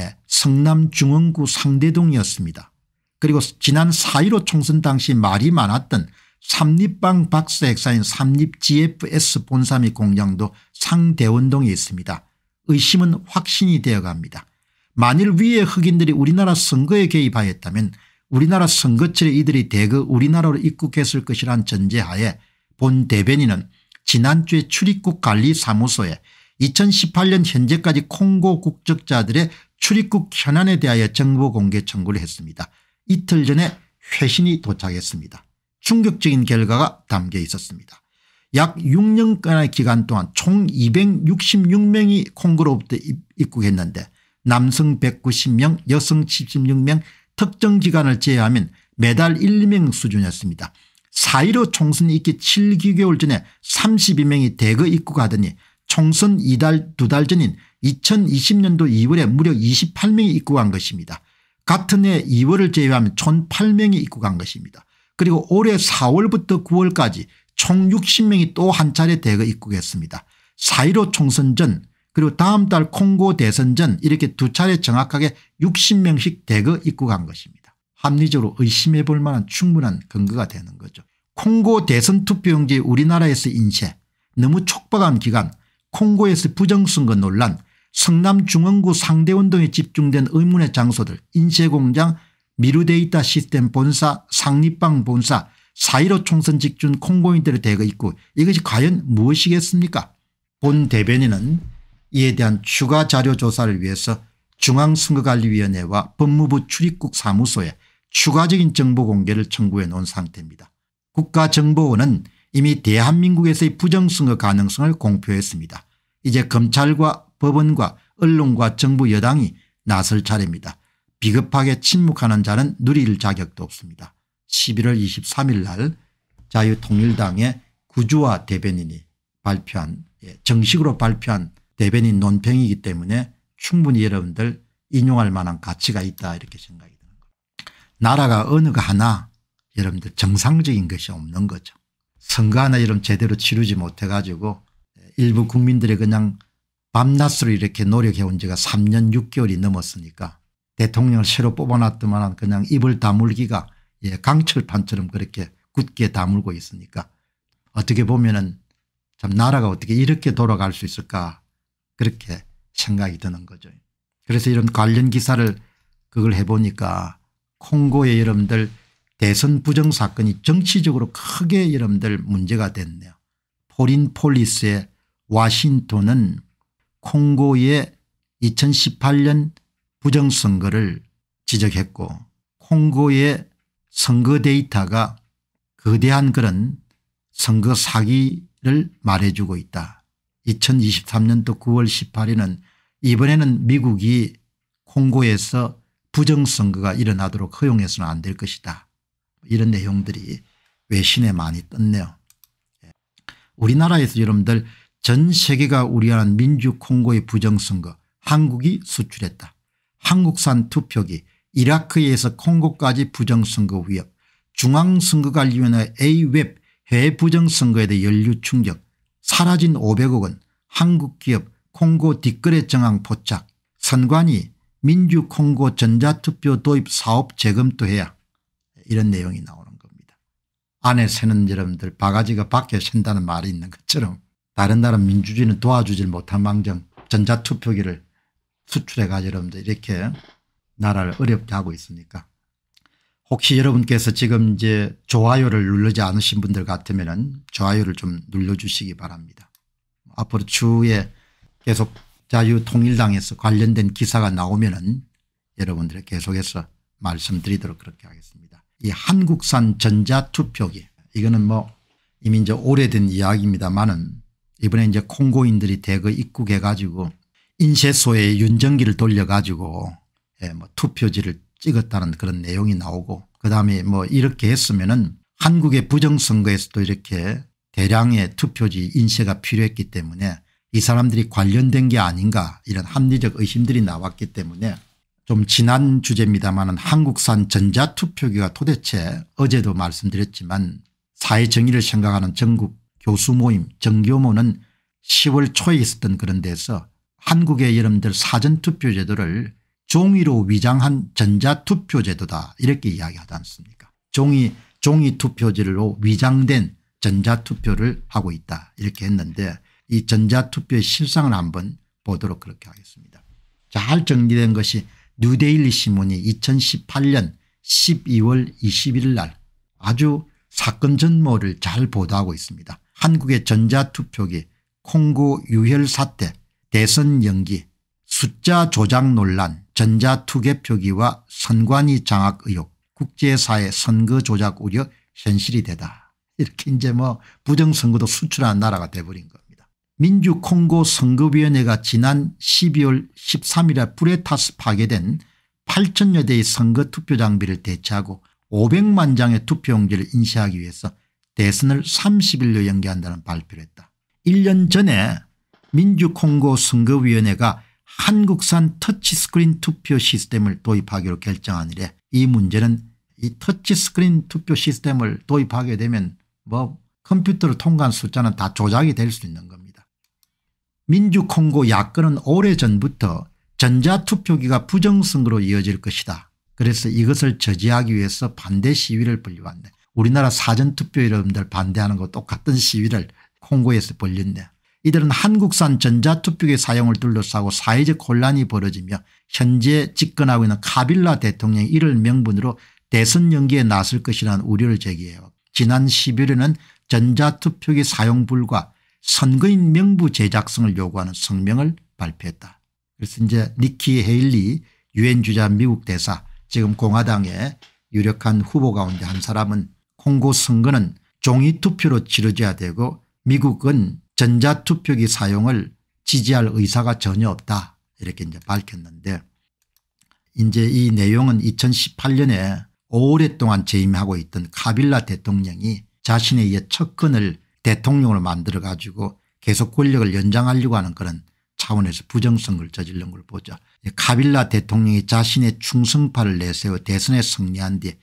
S1: 예, 성남 중원구 상대동이었습니다. 그리고 지난 4.15 총선 당시 말이 많았던 삼립방 박스 핵사인 삼립 gfs 본사 및 공장도 상대원동에 있습니다. 의심은 확신이 되어갑니다. 만일 위의 흑인들이 우리나라 선거에 개입하였다면 우리나라 선거철에 이들이 대거 우리나라로 입국했을 것이란 전제하에 본 대변인은 지난주에 출입국 관리 사무소에 2018년 현재까지 콩고 국적자들의 출입국 현안에 대하여 정보 공개 청구를 했습니다. 이틀 전에 회신이 도착했습니다. 충격적인 결과가 담겨 있었습니다. 약 6년간의 기간 동안 총 266명이 콩고로부터 입국했는데 남성 190명 여성 76명 특정 기간을 제외하면 매달 1, 명 수준이었습니다. 4.15 총선이 있기 7개월 전에 32명이 대거 입국하더니 총선 2달 2달 전인 2020년도 2월에 무려 28명이 입국한 것입니다. 같은 해 2월을 제외하면 총8명이 입국한 것입니다. 그리고 올해 4월부터 9월까지 총 60명이 또 한 차례 대거 입국했습니다. 4.15 총선 전 그리고 다음 달 콩고 대선 전 이렇게 두 차례 정확하게 60명씩 대거 입국한 것입니다. 합리적으로 의심해 볼 만한 충분한 근거가 되는 거죠. 콩고 대선 투표용지 우리나라에서 인쇄 너무 촉박한 기간 콩고에서 부정선거 논란 성남중원구 상대운동에 집중된 의문의 장소들 인쇄공장 미루데이터 시스템 본사 상립방 본사 4.15 총선 직전 콩고인들을 대거 있고 이것이 과연 무엇이겠습니까 본 대변인은 이에 대한 추가 자료 조사를 위해서 중앙선거관리위원회와 법무부 출입국 사무소에 추가적인 정보 공개를 청구해 놓은 상태입니다. 국가정보원은 이미 대한민국에서의 부정선거 가능성을 공표했습니다. 이제 검찰과 법원과 언론과 정부 여당이 나설 차례입니다. 비겁하게 침묵하는 자는 누릴 자격도 없습니다. 11월 23일 날 자유통일당의 구주와 대변인이 발표한 예, 정식으로 발표한 대변인 논평이기 때문에 충분히 여러분들 인용할 만한 가치가 있다 이렇게 생각이 드는 거예요. 나라가 어느가 하나 여러분들 정상적인 것이 없는 거죠. 선거 하나 여러분 제대로 치르지 못해 가지고 일부 국민들의 그냥 밤낮으로 이렇게 노력해 온 지가 3년 6개월이 넘었으니까 대통령을 새로 뽑아놨더만 그냥 입을 다물기가 예, 강철판처럼 그렇게 굳게 다물고 있으니까 어떻게 보면은 참 나라가 어떻게 이렇게 돌아갈 수 있을까 그렇게 생각이 드는 거죠. 그래서 이런 관련 기사를 그걸 해보니까 콩고의 여러분들 대선 부정 사건이 정치적으로 크게 여러분들 문제가 됐네요. 포린폴리스의 와신턴은 콩고의 2018년 부정선거를 지적했고 콩고의 선거 데이터가 거대한 그런 선거 사기를 말해주고 있다. 2023년도 9월 18일은 이번에는 미국이 콩고에서 부정선거가 일어나도록 허용해서는 안 될 것이다. 이런 내용들이 외신에 많이 떴네요. 예. 우리나라에서 여러분들 전 세계가 우려하는 민주 콩고의 부정선거 한국이 수출했다. 한국산 투표기 이라크에서 콩고까지 부정선거 위협 중앙선거관리위원회 A웹 해외 부정선거에 대해 연류 충격 사라진 500억 은 한국기업 콩고 뒷거래 정황 포착 선관위 민주콩고 전자투표 도입 사업 재검토해야 이런 내용이 나오는 겁니다. 안에 새는 여러분들 바가지가 밖에 샌다는 말이 있는 것처럼 다른 나라 민주주의는 도와주질 못한 망정 전자투표기를 수출해 가지고 여러분들 이렇게 나라를 어렵게 하고 있으니까 혹시 여러분께서 지금 이제 좋아요를 누르지 않으신 분들 같으면 좋아요를 좀 눌러주시기 바랍니다. 앞으로 추후에 계속 자유통일당에서 관련된 기사가 나오면 여러분들에 계속해서 말씀드리도록 그렇게 하겠습니다. 이 한국산 전자투표기 이거는 뭐 이미 이제 오래된 이야기입니다만은 이번에 이제 콩고인들이 대거 입국해 가지고 인쇄소에 윤정기를 돌려 가지고 예, 뭐 투표지를 찍었다는 그런 내용이 나오고 그다음에 뭐 이렇게 했으면은 한국의 부정선거에서도 이렇게 대량의 투표지 인쇄가 필요했기 때문에 이 사람들이 관련된 게 아닌가 이런 합리적 의심들이 나왔기 때문에 좀 지난 주제입니다만는 한국산 전자투표기가 도대체 어제도 말씀드렸지만 사회 정의를 생각하는 전국 교수 모임 정교모는 10월 초에 있었던 그런 데서 한국의 여러분들 사전투표 제도를 종이로 위장한 전자투표제도다 이렇게 이야기하지 않습니까 종이 종이 투표제로 위장된 전자투표를 하고 있다 이렇게 했는데 이 전자투표의 실상을 한번 보도록 그렇게 하겠습니다. 잘 정리된 것이 뉴데일리 신문이 2018년 12월 21일 날 아주 사건 전모를 잘 보도하고 있습니다. 한국의 전자투표기 콩고 유혈 사태 대선 연기 숫자 조작 논란 전자투개 표기와 선관위 장악 의혹 국제사회 선거 조작 우려 현실이 되다. 이렇게 이제 뭐 부정선거도 수출한 나라가 돼버린 겁니다. 민주콩고 선거위원회가 지난 12월 13일에 불에 타서 파괴된 8천여 대의 선거 투표 장비를 대체하고 500만 장의 투표용지를 인쇄하기 위해서 대선을 30일로 연기한다는 발표를 했다. 1년 전에 민주콩고 선거위원회가 한국산 터치스크린 투표 시스템을 도입하기로 결정한 이래 이 문제는 이 터치스크린 투표 시스템을 도입하게 되면 뭐컴퓨터를 통과한 숫자는 다 조작이 될 수 있는 겁니다. 민주콩고 야권은 오래전부터 전자투표기가 부정선거로 이어질 것이다. 그래서 이것을 저지하기 위해서 반대 시위를 벌려왔네. 우리나라 사전투표 여러분들 반대하는 것 똑같은 시위를 콩고에서 벌렸네. 이들은 한국산 전자투표기 사용을 둘러싸고 사회적 혼란이 벌어지며 현재 집권하고 있는 카빌라 대통령이 이를 명분으로 대선 연기에 나설 것이라는 우려를 제기해요. 지난 1 1일에는 전자투표기 사용 불과 선거인 명부 제작성을 요구하는 성명을 발표했다. 그래서 이제 니키 헤일리 유엔 주자 미국 대사 지금 공화당의 유력한 후보 가운데 한 사람은 콩고 선거는 종이 투표로 치러져야 되고 미국은 전자투표기 사용을 지지할 의사가 전혀 없다 이렇게 이제 밝혔는데 이제 이 내용은 2018년에 오랫동안 재임하고 있던 카빌라 대통령이 자신 의해 근을 대통령으로 만들어 가지고 계속 권력을 연장하려고 하는 그런 차원에서 부정성을 저질른 걸 보죠. 카빌라 대통령이 자신의 충성파를 내세워 대선에 승리한 뒤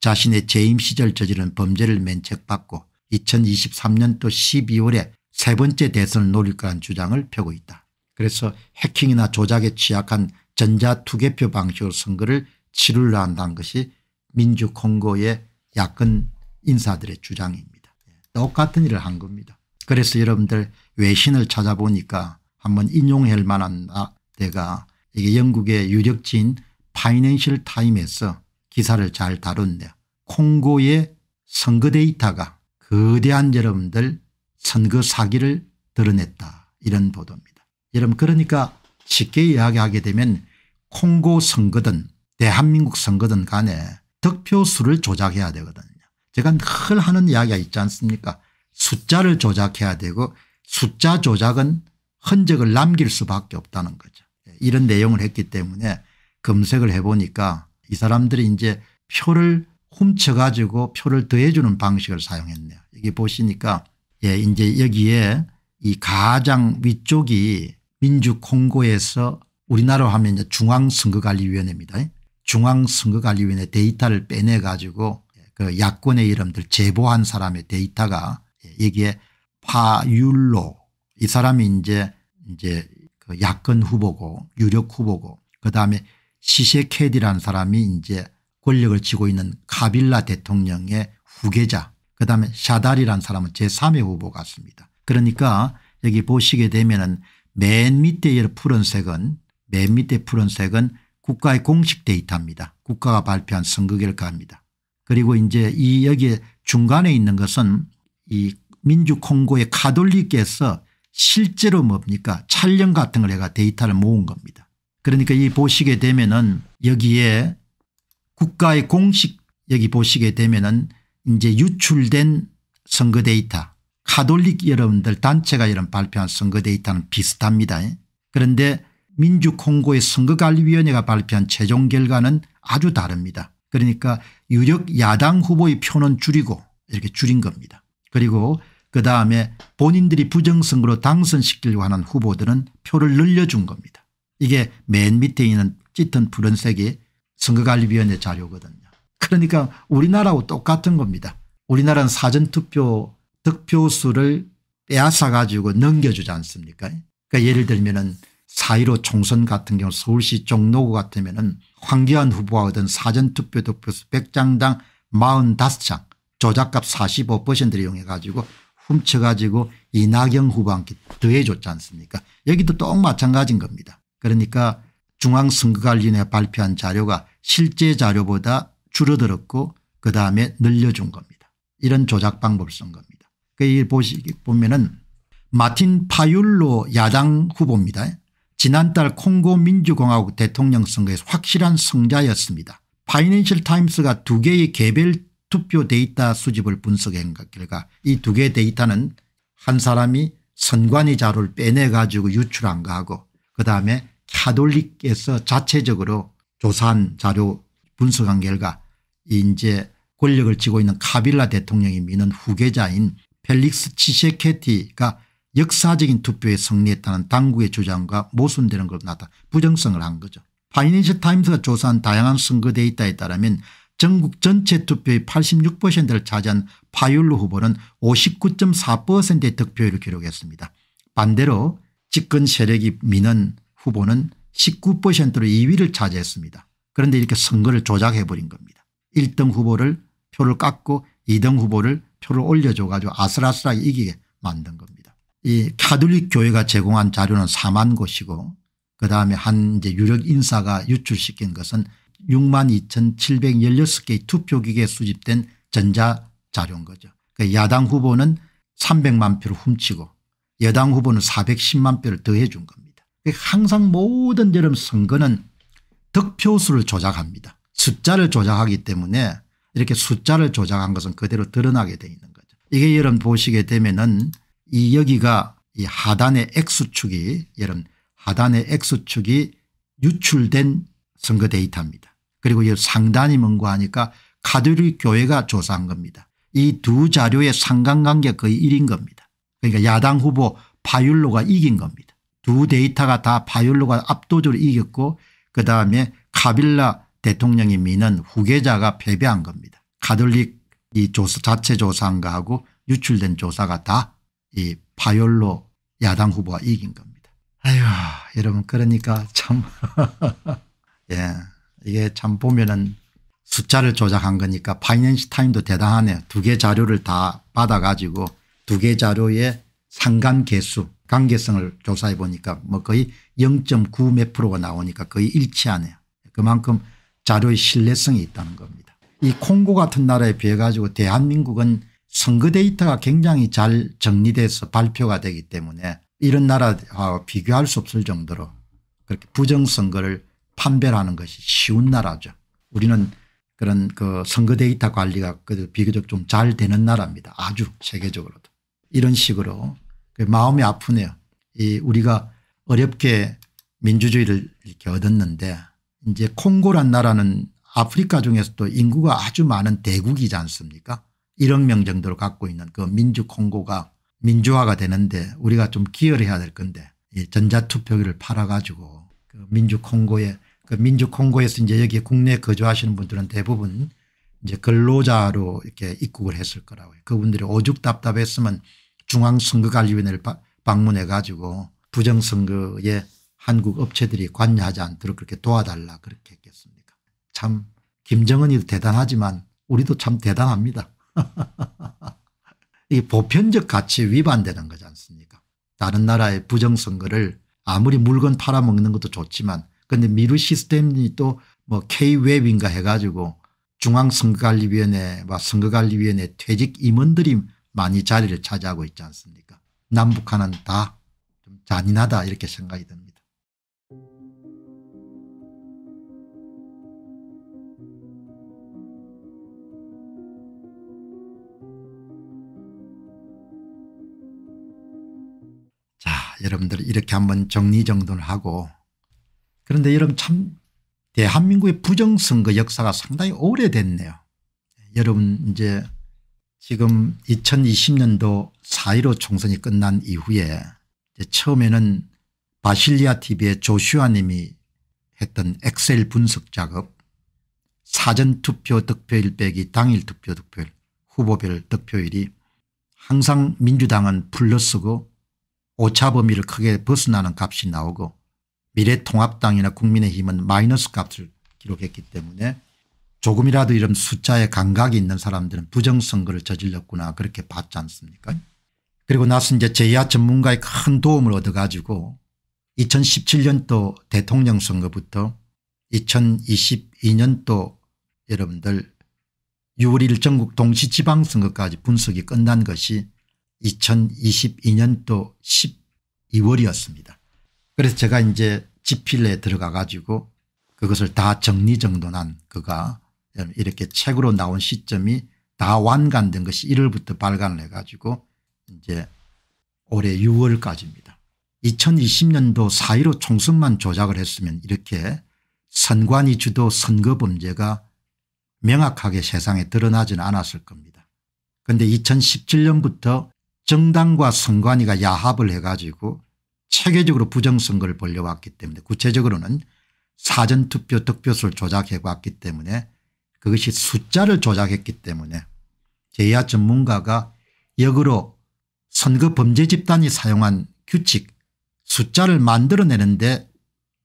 S1: 자신의 재임 시절 저지른 범죄를 면책받고 2023년도 12월에 세 번째 대선을 노릴 거란 주장을 펴고 있다. 그래서 해킹이나 조작에 취약한 전자투개표 방식으로 선거를 치르려 한다는 것이 민주콩고의 야권 인사들의 주장입니다. 똑같은 일을 한 겁니다. 그래서 여러분들 외신을 찾아보니까 한번 인용할 만한 데가 이게 영국의 유력지인 파이낸셜 타임에서 기사를 잘다뤘네요 콩고의 선거 데이터가 거대한 여러분들 선거 그 사기를 드러냈다 이런 보도입니다. 여러분 그러니까 쉽게 이야기하게 되면 콩고 선거든 대한민국 선거든 간에 득표수를 조작해야 되거든요. 제가 늘 하는 이야기가 있지 않습니까 숫자를 조작해야 되고 숫자 조작은 흔적을 남길 수밖에 없다는 거죠. 이런 내용을 했기 때문에 검색을 해보니까 이 사람들이 이제 표를 훔쳐가지고 표를 더해주는 방식을 사용했네요. 여기 보시니까 예, 이제 여기에 이 가장 위쪽이 민주콩고에서 우리나라로 하면 이제 중앙선거관리위원회입니다. 중앙선거관리위원회 데이터를 빼내 가지고 그 야권의 이름들 제보한 사람의 데이터가 예, 여기에 파율로 이 사람이 이제 이제 그 야권 후보고 유력 후보고 그다음에 시세케디라는 사람이 이제 권력을 쥐고 있는 카빌라 대통령의 후계자 그다음에 샤달이란 사람은 제3의 후보 같습니다. 그러니까 여기 보시게 되면 은맨 밑에 푸른색은 맨 밑에 푸른색은 국가의 공식 데이터입니다. 국가가 발표한 선거 결과입니다. 그리고 이제 이 여기 중간에 있는 것은 이 민주 콩고의 카톨릭에서 실제로 뭡니까 촬영 같은 걸 해가 데이터를 모은 겁니다. 그러니까 이 보시게 되면은 여기에 국가의 공식 여기 보시게 되면은 이제 유출된 선거 데이터 카톨릭 여러분들 단체가 이런 발표한 선거 데이터는 비슷합니다. 그런데 민주콩고의 선거관리위원회가 발표한 최종 결과는 아주 다릅니다. 그러니까 유력 야당 후보의 표는 줄이고 이렇게 줄인 겁니다. 그리고 그다음에 본인들이 부정선거로 당선시키려고 하는 후보들은 표를 늘려준 겁니다. 이게 맨 밑에 있는 짙은 푸른색이 선거관리위원회 자료거든요. 그러니까 우리나라하고 똑같은 겁니다. 우리나라는 사전투표 득표수를 빼앗아 가지고 넘겨주지 않습니까 그러니까 예를 들면 은4.15 총선 같은 경우 서울시 종로구 같으면 은 황교안 후보가 얻은 사전투표 득표수 100장당 45장 조작값 45%를 이용해 가지고 훔쳐 가지고 이낙연 후보한테 더해 줬지 않습니까 여기도 똑 마찬가지인 겁니다. 그러니까 중앙선거관리위원회 발표한 자료가 실제 자료보다 줄어들었고 그 다음에 늘려준 겁니다. 이런 조작 방법을 쓴 겁니다. 그이 보시 기 보면은 마틴 파율로 야당 후보입니다. 지난달 콩고 민주공화국 대통령 선거에서 확실한 승자였습니다 파이낸셜 타임스가 두 개의 개별 투표 데이터 수집을 분석한 결과 이 두 개의 데이터는 한 사람이 선관위 자료를 빼내가지고 유출한 거하고 그다음에 카톨릭에서 자체적으로 조사한 자료 분석한 결과 이제 권력을 쥐고 있는 카빌라 대통령이 미는 후계자인 펠릭스 치셰케티가 역사적인 투표에 승리했다는 당국의 주장과 모순되는 걸 나타 부정성을 한 거죠. 파이낸셜 타임스가 조사한 다양한 선거 데이터에 따르면 전국 전체 투표의 86%를 차지한 파율루 후보는 59.4%의 득표율을 기록했습니다. 반대로 집권 세력이 미는 후보는 19%로 2위를 차지했습니다. 그런데 이렇게 선거를 조작해버린 겁니다. 1등 후보를 표를 깎고 2등 후보를 표를 올려줘 가지고 아슬아슬하게 이기게 만든 겁니다. 이 카톨릭 교회가 제공한 자료는 4만 곳이고 그다음에 한 이제 유력 인사가 유출시킨 것은 6만 2716개의 투표기계에 수집된 전자자료인 거죠. 그 야당 후보는 300만 표를 훔치고 여당 후보는 410만 표를 더해 준 겁니다. 항상 모든 여름 선거는 득표수를 조작합니다. 숫자를 조작하기 때문에 이렇게 숫자를 조작한 것은 그대로 드러나게 되어 있는 거죠. 이게 여러분 보시게 되면은 이 여기가 이 하단의 X축이 여러분 하단의 X축이 유출된 선거 데이터입니다. 그리고 이 상단이 뭔고 하니까 카톨릭 교회가 조사한 겁니다. 이 두 자료의 상관관계 거의 1인 겁니다. 그러니까 야당 후보 파율로가 이긴 겁니다. 두 데이터가 다 파율로가 압도적으로 이겼고 그다음에 카빌라 대통령이 미는 후계자가 패배한 겁니다. 가톨릭 이 조사 자체 조사한 거하고 유출된 조사가 다 이 파열로 야당 후보가 이긴 겁니다. 아휴 여러분 그러니까 참 <laughs> 예, 이게 참 보면은 숫자를 조작한 거니까 파이낸시 타임도 대단하네요. 두 개 자료를 다 받아가지고 두 개 자료의 상관 개수 관계성을 조사해 보니까 뭐 거의 0.9 몇 프로가 나오니까 거의 일치하네요. 그만큼 자료의 신뢰성이 있다는 겁니다. 이 콩고 같은 나라에 비해 가지고 대한민국은 선거 데이터가 굉장히 잘 정리돼서 발표가 되기 때문에 이런 나라와 비교할 수 없을 정도로 그렇게 부정선거를 판별하는 것이 쉬운 나라죠. 우리는 그런 그 선거 데이터 관리가 비교적 좀 잘 되는 나라입니다. 아주 세계적으로도. 이런 식으로 그 마음이 아프네요. 이 우리가 어렵게 민주주의를 이렇게 얻었는데 이제 콩고란 나라는 아프리카 중에서도 인구가 아주 많은 대국이지 않습니까 1억 명 정도를 갖고 있는 그 민주 콩고가 민주화가 되는데 우리가 좀 기여해야 를될 건데 전자투표기를 팔아가지고 그 민주 콩고에 그 민주 콩고에서 이제 여기 국내 거주하시는 분들은 대부분 이제 근로자로 이렇게 입국을 했을 거라고요. 그분들이 오죽 답답했으면 중앙선거관리위원회를 방문해 가지고 부정선거에 한국 업체들이 관여하지 않도록 그렇게 도와달라 그렇게 했겠습니까. 참 김정은이도 대단하지만 우리도 참 대단합니다. <laughs> 이 보편적 가치에 위반되는 거지 않습니까. 다른 나라의 부정선거를 아무리 물건 팔아먹는 것도 좋지만 근데 미루 시스템이 또 뭐 K웹인가 해가지고 중앙선거관리위원회와 선거관리위원회 퇴직 임원들이 많이 자리를 차지하고 있지 않습니까. 남북한은 다좀 잔인하다 이렇게 생각이 듭니다. 여러분들 이렇게 한번 정리정돈을 하고 그런데 여러분 참 대한민국의 부정선거 역사가 상당히 오래됐네요. 여러분 이제 지금 2020년도 4.15 총선이 끝난 이후에 처음에는 바실리아 tv의 조슈아 님이 했던 엑셀 분석 작업 사전투표 득표일 빼기 당일 투표 득표일 후보별 득표일이 항상 민주당은 플러스고 오차 범위를 크게 벗어나는 값이 나오고 미래통합당이나 국민의힘은 마이너스 값을 기록했기 때문에 조금이라도 이런 숫자에 감각이 있는 사람들은 부정선거를 저질렀구나 그렇게 봤지 않습니까 그리고 나서 이제 제야 전문가의 큰 도움을 얻어 가지고 2017년도 대통령 선거부터 2022년도 여러분들 6월 1일 전국 동시지방선거까지 분석이 끝난 것이 2022년도 12월이었습니다. 그래서 제가 이제 지필에 들어가 가지고 그것을 다 정리정돈한 그가 이렇게 책으로 나온 시점이 다 완간된 것이 1월부터 발간을 해 가지고 이제 올해 6월까지입니다. 2020년도 4.15 총선만 조작을 했으면 이렇게 선관위 주도 선거 범죄가 명확하게 세상에 드러나지는 않았을 겁니다. 그런데 2017년부터 정당과 선관위가 야합을 해 가지고 체계적으로 부정선거를 벌려왔기 때문에 구체적으로는 사전투표 득표수를 조작해 왔기 때문에 그것이 숫자를 조작했기 때문에 제야 전문가가 역으로 선거 범죄 집단이 사용한 규칙 숫자를 만들어내는데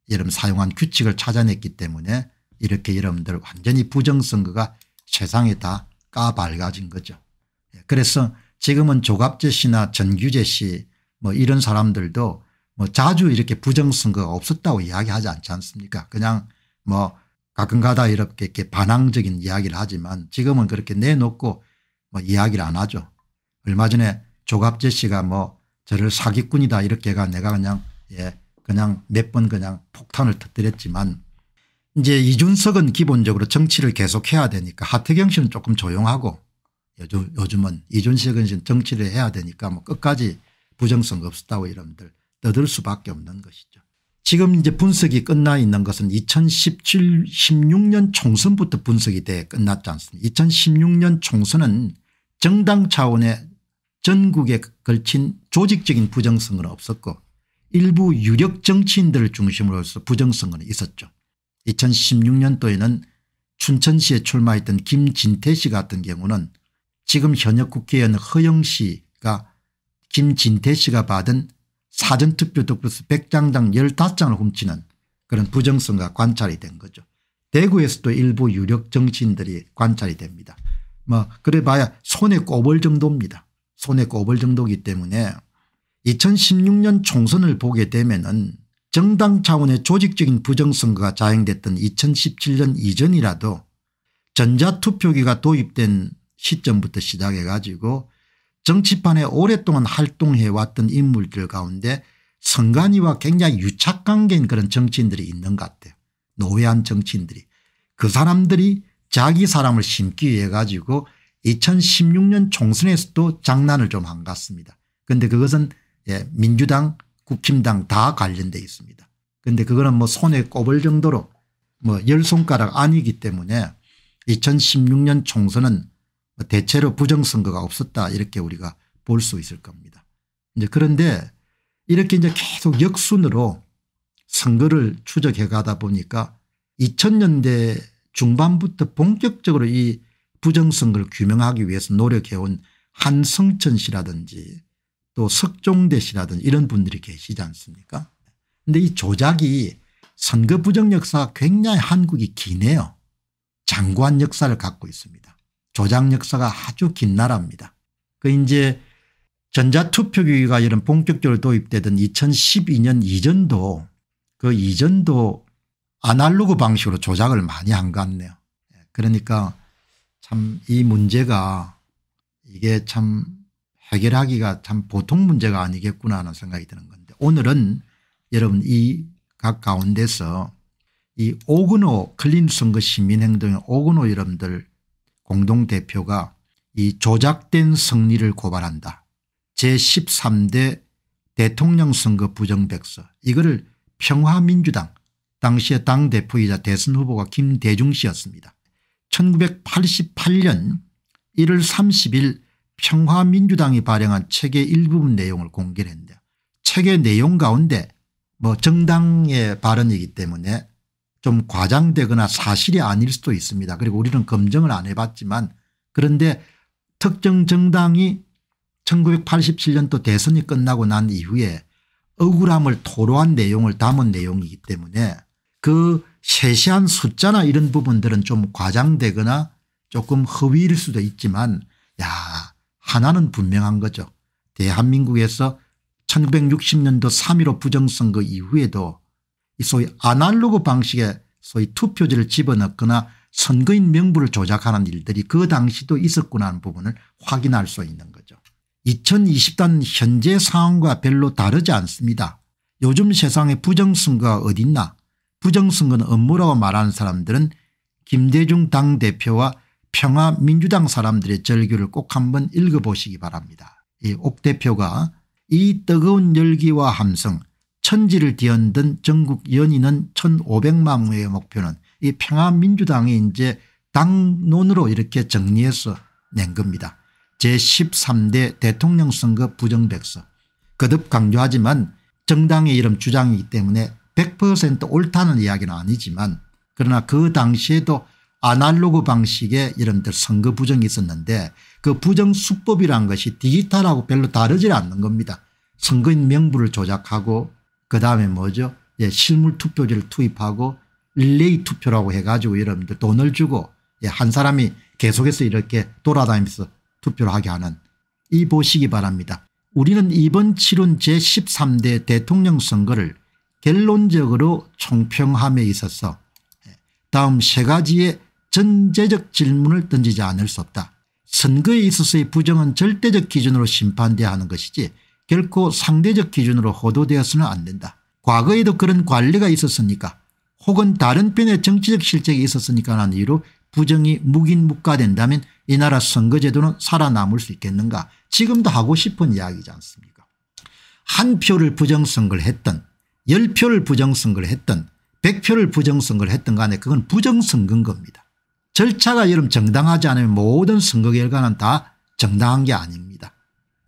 S1: 여러분 사용한 규칙을 찾아냈기 때문에 이렇게 여러분들 완전히 부정선거가 세상에 다 까발가진 거죠. 예, 그래서 지금은 조갑재 씨나 전규재 씨 뭐 이런 사람들도 뭐 자주 이렇게 부정선거가 없었다고 이야기하지 않지 않습니까 그냥 뭐 가끔가다 이렇게, 이렇게 반항적인 이야기를 하지만 지금은 그렇게 내놓고 뭐 이야기를 안 하죠. 얼마 전에 조갑재 씨가 뭐 저를 사기꾼이다 이렇게 가 내가 그냥 예 그냥 몇 번 그냥 폭탄을 터뜨렸지만 이제 이준석은 기본적으로 정치를 계속해야 되니까 하태경 씨는 조금 조용하고 요즘, 요즘은 이준석은 지금 정치를 해야 되니까 뭐 끝까지 부정성 없었다고 여러분들 떠들 수밖에 없는 것이죠. 지금 이제 분석이 끝나 있는 것은 2017, 16년 총선부터 분석이 돼 끝났지 않습니까? 2016년 총선은 정당 차원의 전국에 걸친 조직적인 부정성은 없었고 일부 유력 정치인들을 중심으로 해서 부정성은 있었죠. 2016년도에는 춘천시에 출마했던 김진태 씨 같은 경우는 지금 현역 국회의원 허영 씨가 김진태 씨가 받은 사전투표 득표수 100장당 15장을 훔치는 그런 부정성과 관찰이 된 거죠. 대구에서도 일부 유력 정치인들이 관찰이 됩니다. 뭐 그래 봐야 손에 꼽을 정도입니다. 손에 꼽을 정도이기 때문에 2016년 총선을 보게 되면 은 정당 차원의 조직적인 부정선거가 자행됐던 2017년 이전이라도 전자투표기가 도입된 시점부터 시작해 가지고 정치판에 오랫동안 활동해 왔던 인물들 가운데 선관위와 굉장히 유착관계인 그런 정치인들이 있는 것 같아요. 노회한 정치인들이. 그 사람들이 자기 사람을 심기 위해 가지고 2016년 총선에서도 장난을 좀 한 것 같습니다. 그런데 그것은 예, 민주당 국힘당 다 관련돼 있습니다. 그런데 그거는 뭐 손에 꼽을 정도로 뭐 열 손가락 아니기 때문에 2016년 총선은 뭐 대체로 부정선거가 없었다 이렇게 우리가 볼 수 있을 겁니다. 이제 그런데 이렇게 이제 계속 역순으로 선거를 추적해 가다 보니까 2000년대 중반부터 본격적으로 이 부정선거를 규명하기 위해서 노력해온 한성천 씨라든지 또 석종대 씨라든지 이런 분들이 계시지 않습니까 근데 이 조작이 선거 부정 역사가 굉장히 한국이 기네요. 장관 역사를 갖고 있습니다. 조작 역사가 아주 긴 나라입니다. 그 이제 전자투표기가 이런 본격적으로 도입되던 2012년 이전도 그 이전도 아날로그 방식으로 조작을 많이 한 것 같네요. 예, 그러니까 참 이 문제가 이게 참 해결하기가 참 보통 문제가 아니겠구나 하는 생각이 드는 건데 오늘은 여러분 이 각 가운데서 이 오근호 클린 선거 그 시민행동의 오근호 여러분들 공동대표가 이 조작된 승리를 고발한다. 제13대 대통령 선거 부정백서 이거를 평화민주당 당시의 당대표이자 대선 후보가 김대중 씨였습니다. 1988년 1월 30일 평화민주당이 발행한 책의 일부분 내용을 공개했는데 책의 내용 가운데 뭐 정당의 발언이기 때문에 좀 과장되거나 사실이 아닐 수도 있습니다. 그리고 우리는 검증을 안 해봤지만 그런데 특정 정당이 1987년도 대선이 끝나고 난 이후에 억울함을 토로한 내용을 담은 내용이기 때문에 그 세세한 숫자나 이런 부분들은 좀 과장되거나 조금 허위일 수도 있지만 야 하나는 분명한 거죠. 대한민국에서 1960년도 3.15 부정선거 이후에도 소위 아날로그 방식의 소위 투표지를 집어넣거나 선거인 명부를 조작하는 일들이 그 당시도 있었구나 하는 부분을 확인할 수 있는 거죠. 2020단 현재 상황과 별로 다르지 않습니다. 요즘 세상에 부정선거가 어딨나 부정선거는 업무라고 말하는 사람들은 김대중 당대표와 평화민주당 사람들의 절규를 꼭 한번 읽어보시기 바랍니다. 이옥 대표가 이 뜨거운 열기와 함성 천지를 뒤흔든 전국 연인은 1500만 명의 목표는 이 평화민주당이 이제 당론으로 이렇게 정리해서 낸 겁니다. 제13대 대통령 선거 부정백서 거듭 강조하지만 정당의 이름 주장이기 때문에 100% 옳다는 이야기는 아니지만 그러나 그 당시에도 아날로그 방식의 이름들 선거 부정이 있었는데 그 부정 수법이란 것이 디지털하고 별로 다르지 않는 겁니다. 선거인 명부를 조작하고 그 다음에 뭐죠? 예, 실물 투표지를 투입하고 릴레이 투표라고 해가지고 여러분들 돈을 주고 예, 한 사람이 계속해서 이렇게 돌아다니면서 투표를 하게 하는 이 보시기 바랍니다. 우리는 이번 치룬 제13대 대통령 선거를 결론적으로 총평함에 있어서 예, 다음 세 가지의 전제적 질문을 던지지 않을 수 없다. 선거에 있어서의 부정은 절대적 기준으로 심판돼야 하는 것이지 결코 상대적 기준으로 호도되어서는 안 된다. 과거에도 그런 관리가 있었으니까 혹은 다른 편의 정치적 실책이 있었으니까 하는 이유로 부정이 묵인묵가된다면 이 나라 선거제도는 살아남을 수 있겠는가 지금도 하고 싶은 이야기지 않습니까 한 표를 부정선거를 했던 열 표를 부정선거를 했던 백 표를 부정선거를 했던 간에 그건 부정선거인 겁니다. 절차가 여름 정당하지 않으면 모든 선거 결과는 다 정당한 게 아닙니다.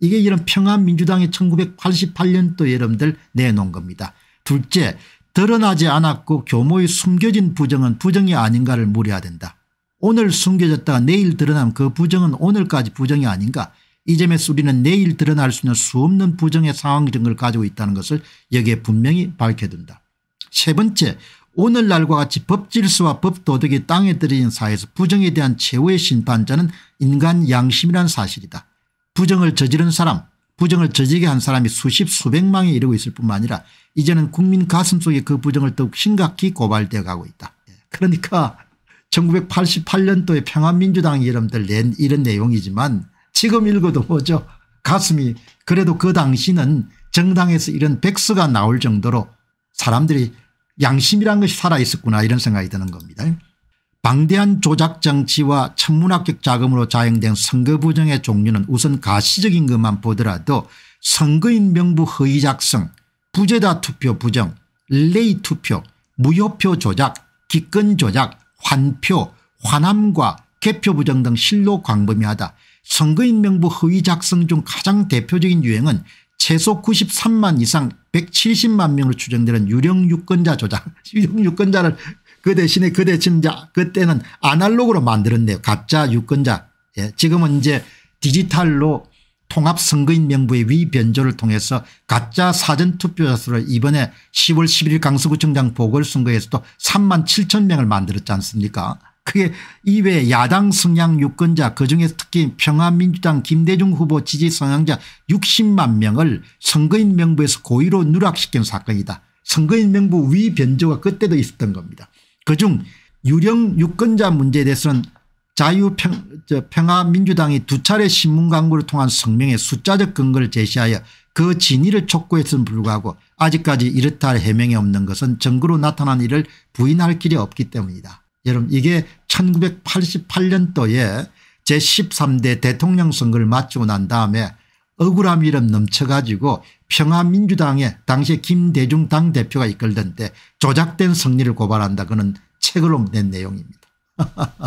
S1: 이게 이런 평안민주당이 1988년도 여러분들 내놓은 겁니다. 둘째 드러나지 않았고 교모의 숨겨진 부정은 부정이 아닌가를 무어야 된다. 오늘 숨겨졌다가 내일 드러나면그 부정은 오늘까지 부정이 아닌가 이 점에서 우리는 내일 드러날 수 있는 수없는 부정의 상황적을 가지고 있다는 것을 여기에 분명히 밝혀둔다. 세 번째 오늘날과 같이 법질서와 법도덕이 땅에 들어진 사회에서 부정에 대한 최후의 심판자는 인간 양심이란 사실이다. 부정을 저지른 사람 부정을 저지게 한 사람이 수십 수백만에 이르고 있을 뿐만 아니라 이제는 국민 가슴속에 그 부정을 더욱 심각히 고발되어 가고 있다. 예, 그러니까 1988년도에 평화민주당이 여러분들 낸 이런 내용이지만 지금 읽어도 뭐죠 가슴이 그래도 그 당시는 정당에서 이런 백수가 나올 정도로 사람들이 양심이란 것이 살아있었구나 이런 생각이 드는 겁니다. 방대한 조작정치와 천문학적 자금으로 자행된 선거부정의 종류는 우선 가시적인 것만 보더라도 선거인 명부 허위 작성, 부재다 투표 부정, 릴레이 투표, 무효표 조작, 기권 조작, 환표, 환함과 개표 부정 등 실로 광범위하다. 선거인 명부 허위 작성 중 가장 대표적인 유행은 최소 93만 이상 170만 명으로 추정되는 유령 유권자 조작, <laughs> 유령 유권자를 그 대신에 그 대신 자 그때는 아날로그로 만들었네요. 가짜 유권자. 예. 지금은 이제 디지털로 통합선거인 명부의 위변조를 통해서 가짜 사전투표자수로 이번에 10월 11일 강서구청장 보궐선거에서도 3만 7천 명을 만들었지 않습니까 그게 이외에 야당 성향 유권자 그중에 서 특히 평화민주당 김대중 후보 지지 성향자 60만 명을 선거인 명부에서 고의로 누락시킨 사건이다. 선거인 명부 위변조가 그때도 있었던 겁니다. 그중 유령 유권자 문제에 대해서는 자유평화민주당이 두 차례 신문광고를 통한 성명의 숫자적 근거를 제시하여 그 진위를 촉구했음 불구하고 아직까지 이렇다 할 해명이 없는 것은 증거로 나타난 일을 부인할 길이 없기 때문이다. 여러분 이게 1988년도에 제13대 대통령 선거를 마치고 난 다음에 억울함이름 넘쳐가지고 평화민주당의 당시에 김대중 당대표가 이끌던 때 조작된 승리를 고발한다 그는 책으로 낸 내용입니다. <laughs>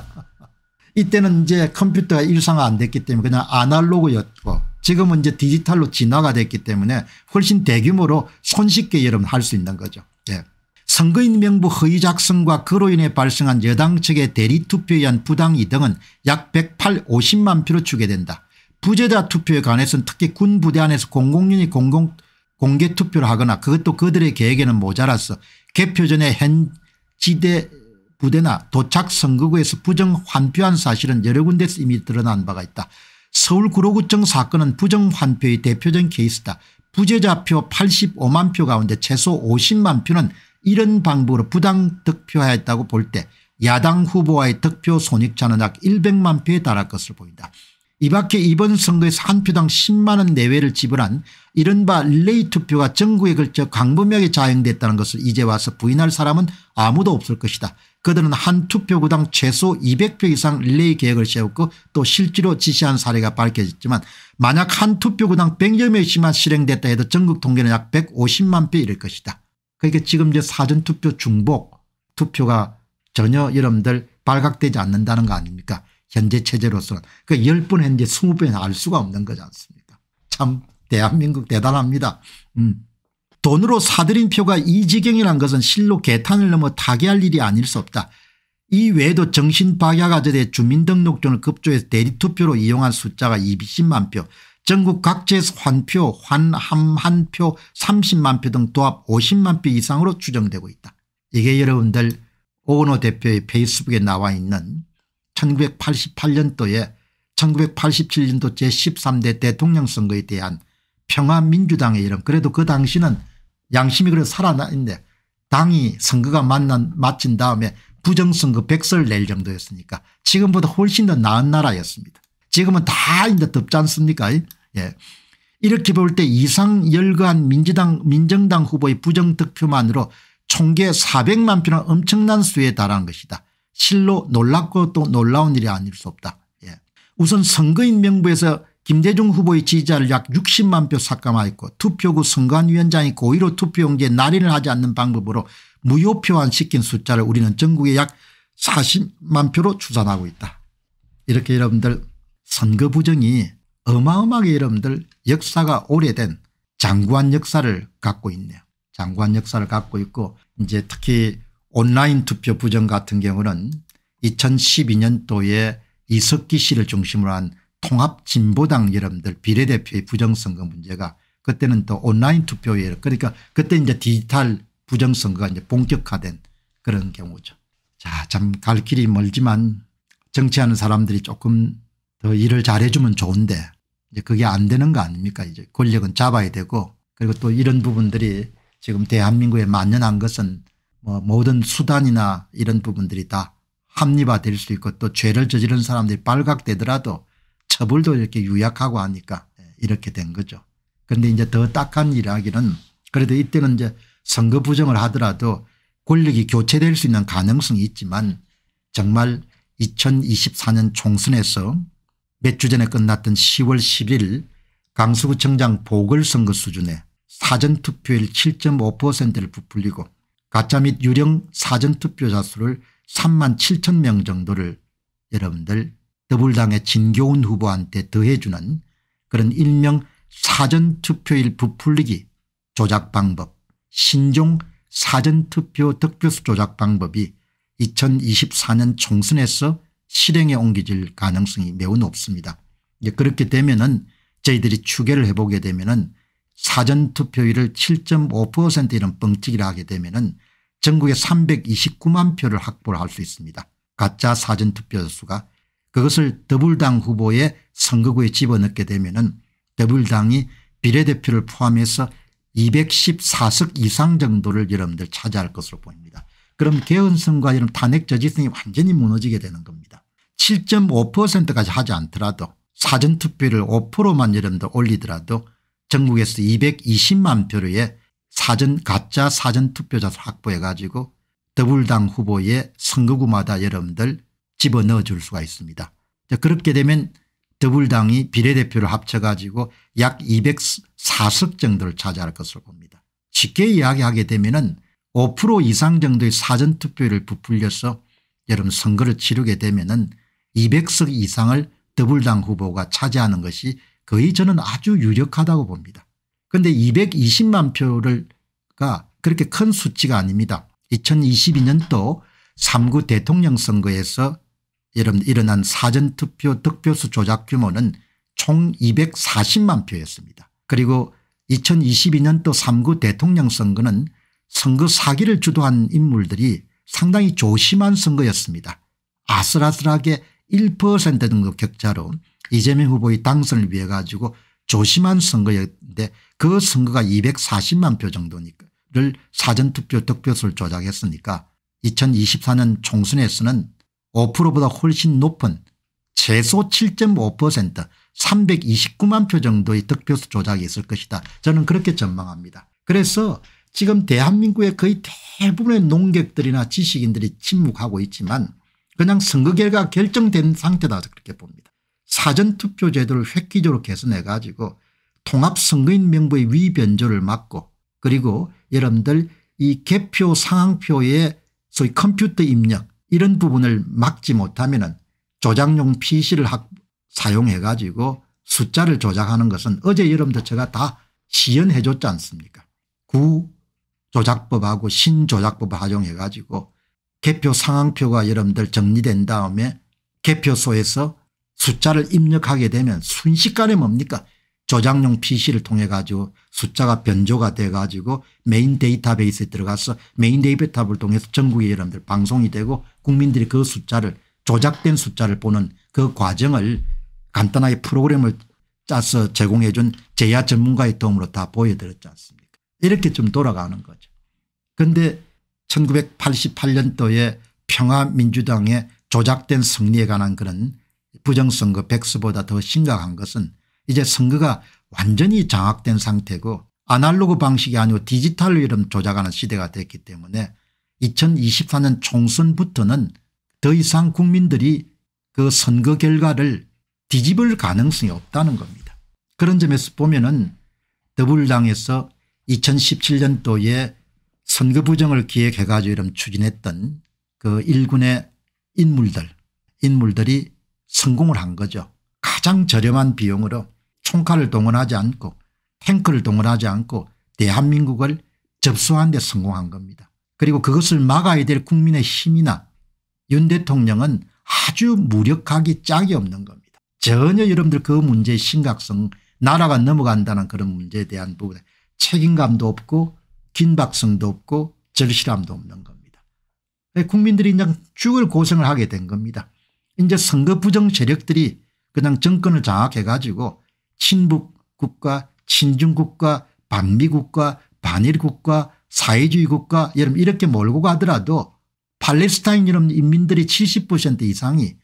S1: 이때는 이제 컴퓨터가 일상화 안 됐기 때문에 그냥 아날로그였고 지금은 이제 디지털로 진화가 됐기 때문에 훨씬 대규모로 손쉽게 여러분 할수 있는 거죠. 예. 선거인 명부 허위 작성과 그로 인해 발생한 여당 측의 대리투표에 의한 부당 이득은 약 180만 표로 추계된다. 부재자 투표에 관해서는 특히 군부대 안에서 공공연히 공공, 공개 투표를 하거나 그것도 그들의 계획에는 모자라서 개표 전에 현 지대 부대나 도착 선거구에서 부정 환표한 사실은 여러 군데서 에 이미 드러난 바가 있다. 서울 구로구청 사건은 부정 환표의 대표적인 케이스다. 부재자표 85만 표 가운데 최소 50만 표는 이런 방법으로 부당 득표하였다고 볼 때 야당 후보와의 득표 손익차는 약 100만 표에 달할 것으로 보인다. 이밖에 이번 선거에서 한 표당 10만 원 내외를 지불한 이른바 릴레이 투표가 전국에 걸쳐 광범위하게 자행됐다는 것을 이제 와서 부인할 사람은 아무도 없을 것이다. 그들은 한 투표구당 최소 200표 이상 릴레이 계획을 세웠고 또 실제로 지시한 사례가 밝혀졌지만 만약 한 투표구당 100여 명씩만 실행됐다 해도 전국 통계는 약 150만 표 이를 것이다. 그러니까 지금 이제 사전투표 중복 투표가 전혀 여러분들 발각되지 않는다는 거 아닙니까 현재 체제로서는 그 10번 했는데 20번 알 수가 없는 거지 않습니까 참 대한민국 대단합니다. 음. 돈으로 사들인 표가 이 지경이란 것은 실로 개탄을 넘어 타개할 일이 아닐 수 없다. 이 외에도 정신박약아들대 주민등록증을 급조해서 대리투표로 이용한 숫자가 220만 표 전국 각지에서 환표 환함한표 30만 표 등 도합 50만 표 이상으로 추정되고 있다. 이게 여러분들 오은호 대표의 페이스북에 나와 있는 1988년도에 1987년도 제13대 대통령 선거에 대한 평화민주당의 이름 그래도 그 당시는 양심이 그래 살아나는데 당이 선거가 만난, 마친 다음에 부정선거 백서를 낼 정도였으니까 지금보다 훨씬 더 나은 나라였습니다. 지금은 다 이제 덥지 않습니까 예. 이렇게 볼 때 이상 열거한 민주당 민정당 후보의 부정득표만으로 총계 400만 표는 엄청난 수에 달한 것이다. 실로 놀랍고 또 놀라운 일이 아닐 수 없다. 예. 우선 선거인 명부에서 김대중 후보의 지지자를 약 60만 표 삭감하였고 투표후 선관위원장이 고의로 투표용지에 날인을 하지 않는 방법으로 무효표환시킨 숫자를 우리는 전국에 약 40만 표로 추산하고 있다. 이렇게 여러분들 선거 부정이 어마어마하게 여러분들 역사가 오래된 장구한 역사를 갖고 있네요. 장구한 역사를 갖고 있고 이제 특히 온라인 투표 부정 같은 경우는 2012년도에 이석기 씨를 중심으로 한 통합진보당 여러분들 비례대표의 부정선거 문제가 그때는 또 온라인 투표에 그러니까 그때 이제 디지털 부정선거가 이제 본격화된 그런 경우죠. 자, 참 갈 길이 멀지만 정치하는 사람들이 조금 더 일을 잘해주면 좋은데 이제 그게 안 되는 거 아닙니까 이제 권력은 잡아야 되고 그리고 또 이런 부분들이 지금 대한민국에 만연한 것은 뭐 모든 수단이나 이런 부분들이 다 합리화될 수 있고 또 죄를 저지른 사람들이 발각되더라도 처벌도 이렇게 유약하고 하니까 예, 이렇게 된 거죠. 그런데 이제 더 딱한 이야기는 그래도 이때는 이제 선거 부정을 하더라도 권력이 교체될 수 있는 가능성이 있지만 정말 2024년 총선에서 몇 주 전에 끝났던 10월 11일 강서구청장 보궐선거 수준의 사전투표율 7.5%를 부풀리고 가짜 및 유령 사전투표자 수를 3만 7천 명 정도를 여러분들 더불당의 진교훈 후보한테 더해주는 그런 일명 사전투표일 부풀리기 조작 방법 신종 사전투표 득표수 조작 방법이 2024년 총선에서 실행에 옮겨질 가능성이 매우 높습니다. 그렇게 되면은 저희들이 추계를 해보게 되면은 사전투표율을 7.5% 이런 뻥튀기를 하게 되면 은 전국에 329만 표를 확보를 할 수 있습니다. 가짜 사전투표 수가 그것을 더불당 후보의 선거구에 집어넣게 되면 은 더불당이 비례대표를 포함해서 214석 이상 정도를 여러분들 차지할 것으로 보입니다. 그럼 개헌선과 이런 탄핵 저지성이 완전히 무너지게 되는 겁니다. 7.5%까지 하지 않더라도 사전투표를 5%만 여러분들 올리더라도 전국에서 220만 표의 사전 가짜 사전투표자를 확보해 가지고 더불당 후보의 선거구마다 여러분들 집어넣어 줄 수가 있습니다. 그렇게 되면 더불당이 비례대표를 합쳐가지고 약 204석 정도를 차지할 것으로 봅니다. 쉽게 이야기하게 되면 은5% 이상 정도의 사전투표를 부풀려서 여러분 선거를 치르게 되면 은 200석 이상을 더불당 후보가 차지하는 것이 거의 저는 아주 유력하다고 봅니다. 그런데 220만 표가 그렇게 큰 수치가 아닙니다. 2022년도 3구 대통령 선거에서 여러분 일어난 사전투표 득표수 조작 규모는 총 240만 표였습니다. 그리고 2022년도 3구 대통령 선거는 선거 사기를 주도한 인물들이 상당히 조심한 선거였습니다. 아슬아슬하게 1% 정도 격차로 이재명 후보의 당선을 위해 가지고 조심한 선거였는데 그 선거가 240만 표 정도를 니까 사전투표 득표수를 조작했으니까 2024년 총선에서는 5%보다 훨씬 높은 최소 7.5% 329만 표 정도의 득표수 조작이 있을 것이다. 저는 그렇게 전망합니다. 그래서 지금 대한민국의 거의 대부분의 농객들이나 지식인들이 침묵하고 있지만 그냥 선거 결과가 결정된 상태다 그렇게 봅니다. 사전투표 제도를 획기적으로 개선해 가지고 통합선거인 명부의 위변조를 막고 그리고 여러분들 이 개표 상황표의 소위 컴퓨터 입력 이런 부분을 막지 못하면 은 조작용 PC를 사용해 가지고 숫자를 조작하는 것은 어제 여러분들 제가 다 시연해 줬지 않습니까 구조작법하고 신조작법을 활용해 가지고 개표 상황표가 여러분들 정리된 다음에 개표소에서 숫자를 입력하게 되면 순식간에 뭡니까 조작용 PC를 통해 가지고 숫자가 변조가 돼 가지고 메인 데이터베이스에 들어가서 메인 데이터베이스를 통해서 전국의 여러분들 방송이 되고 국민들이 그 숫자를 조작된 숫자를 보는 그 과정을 간단하게 프로그램을 짜서 제공해 준 제야 전문가의 도움으로 다 보여드렸지 않습니까 이렇게 좀 돌아가는 거죠. 그런데 1988년도에 평화민주당의 조작된 승리에 관한 그런 부정선거 백수보다더 심각한 것은 이제 선거가 완전히 장악된 상태고 아날로그 방식이 아니고 디지털로 이름 조작하는 시대가 됐기 때문에 2024년 총선부터는 더 이상 국민들이 그 선거 결과를 뒤집을 가능성이 없다는 겁니다. 그런 점에서 보면 은 더불당에서 2017년도에 선거 부정을 기획해가지고 이름 추진했던 그 일군의 인물들 인물들이 성공을 한 거죠. 가장 저렴한 비용으로 총칼을 동원하지 않고 탱크를 동원하지 않고 대한민국을 접수한데 성공한 겁니다. 그리고 그것을 막아야 될 국민의 힘이나 윤 대통령은 아주 무력하기 짝이 없는 겁니다. 전혀 여러분들 그 문제의 심각성 나라가 넘어간다는 그런 문제에 대한 부분에 책임감도 없고 긴박성도 없고 절실함도 없는 겁니다. 국민들이 그냥 죽을 고생을 하게 된 겁니다. 이제 선거 부정 세력들이 그냥 정권을 장악해 가지고 친북 국가 친중 국가 반미 국가 반일 국가 사회주의 국가 여러분 이렇게 몰고 가더라도 팔레스타인 여러분 인민들이70% 이상이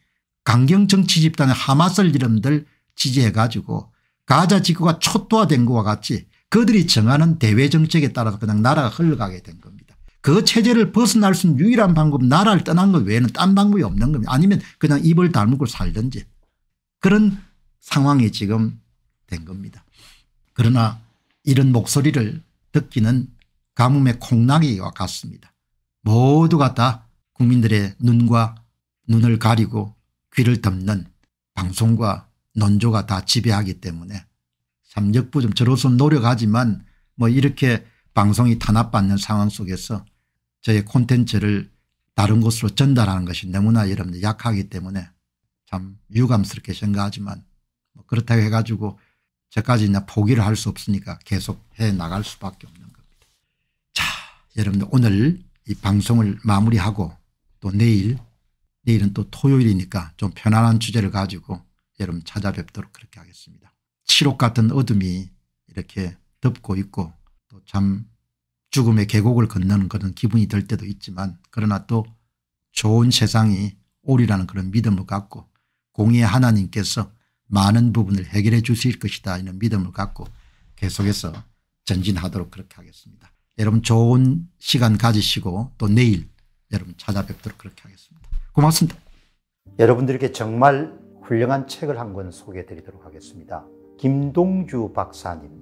S1: 강경 정치 집단의 하마설를 이름들 지지해 가지고 가자 지구가 초토화된 것과 같이 그들이 정하는 대외 정책에 따라서 그냥 나라가 흘러가게 된 겁니다. 그 체제를 벗어날 수 있는 유일한 방법 나라를 떠난 것 외에는 딴 방법이 없는 겁니다. 아니면 그냥 입을 다물고 살든지 그런 상황이 지금 된 겁니다. 그러나 이런 목소리를 듣기는 가뭄의 콩나기와 같습니다. 모두가 다 국민들의 눈과 눈을 가리고 귀를 덮는 방송과 논조가 다 지배하기 때문에 삼역부 좀 저로서 노력하지만 뭐 이렇게 방송이 탄압받는 상황 속에서 저의 콘텐츠를 다른 곳으로 전달하는 것이 너무나 여러분들 약하기 때문에 참 유감스럽게 생각하지만 뭐 그렇다고 해가지고 저까지 포기를 할 수 없으니까 계속 해 나갈 수밖에 없는 겁니다. 자 여러분들 오늘 이 방송을 마무리하고 또 내일 내일은 또 토요일이니까 좀 편안한 주제를 가지고 여러분 찾아뵙도록 그렇게 하겠습니다. 칠옥 같은 어둠이 이렇게 덮고 있고 또참 죽음의 계곡을 건너는 그런 기분이 들 때도 있지만 그러나 또 좋은 세상이 오리라는 그런 믿음을 갖고 공의의 하나님께서 많은 부분을 해결해 주실 것이다 이런 믿음을 갖고 계속해서 전진하도록 그렇게 하겠습니다. 여러분 좋은 시간 가지시고 또 내일 여러분 찾아뵙도록 그렇게 하겠습니다. 고맙습니다. 여러분들에게 정말 훌륭한 책을 한 권 소개해 드리도록 하겠습니다. 김동주 박사님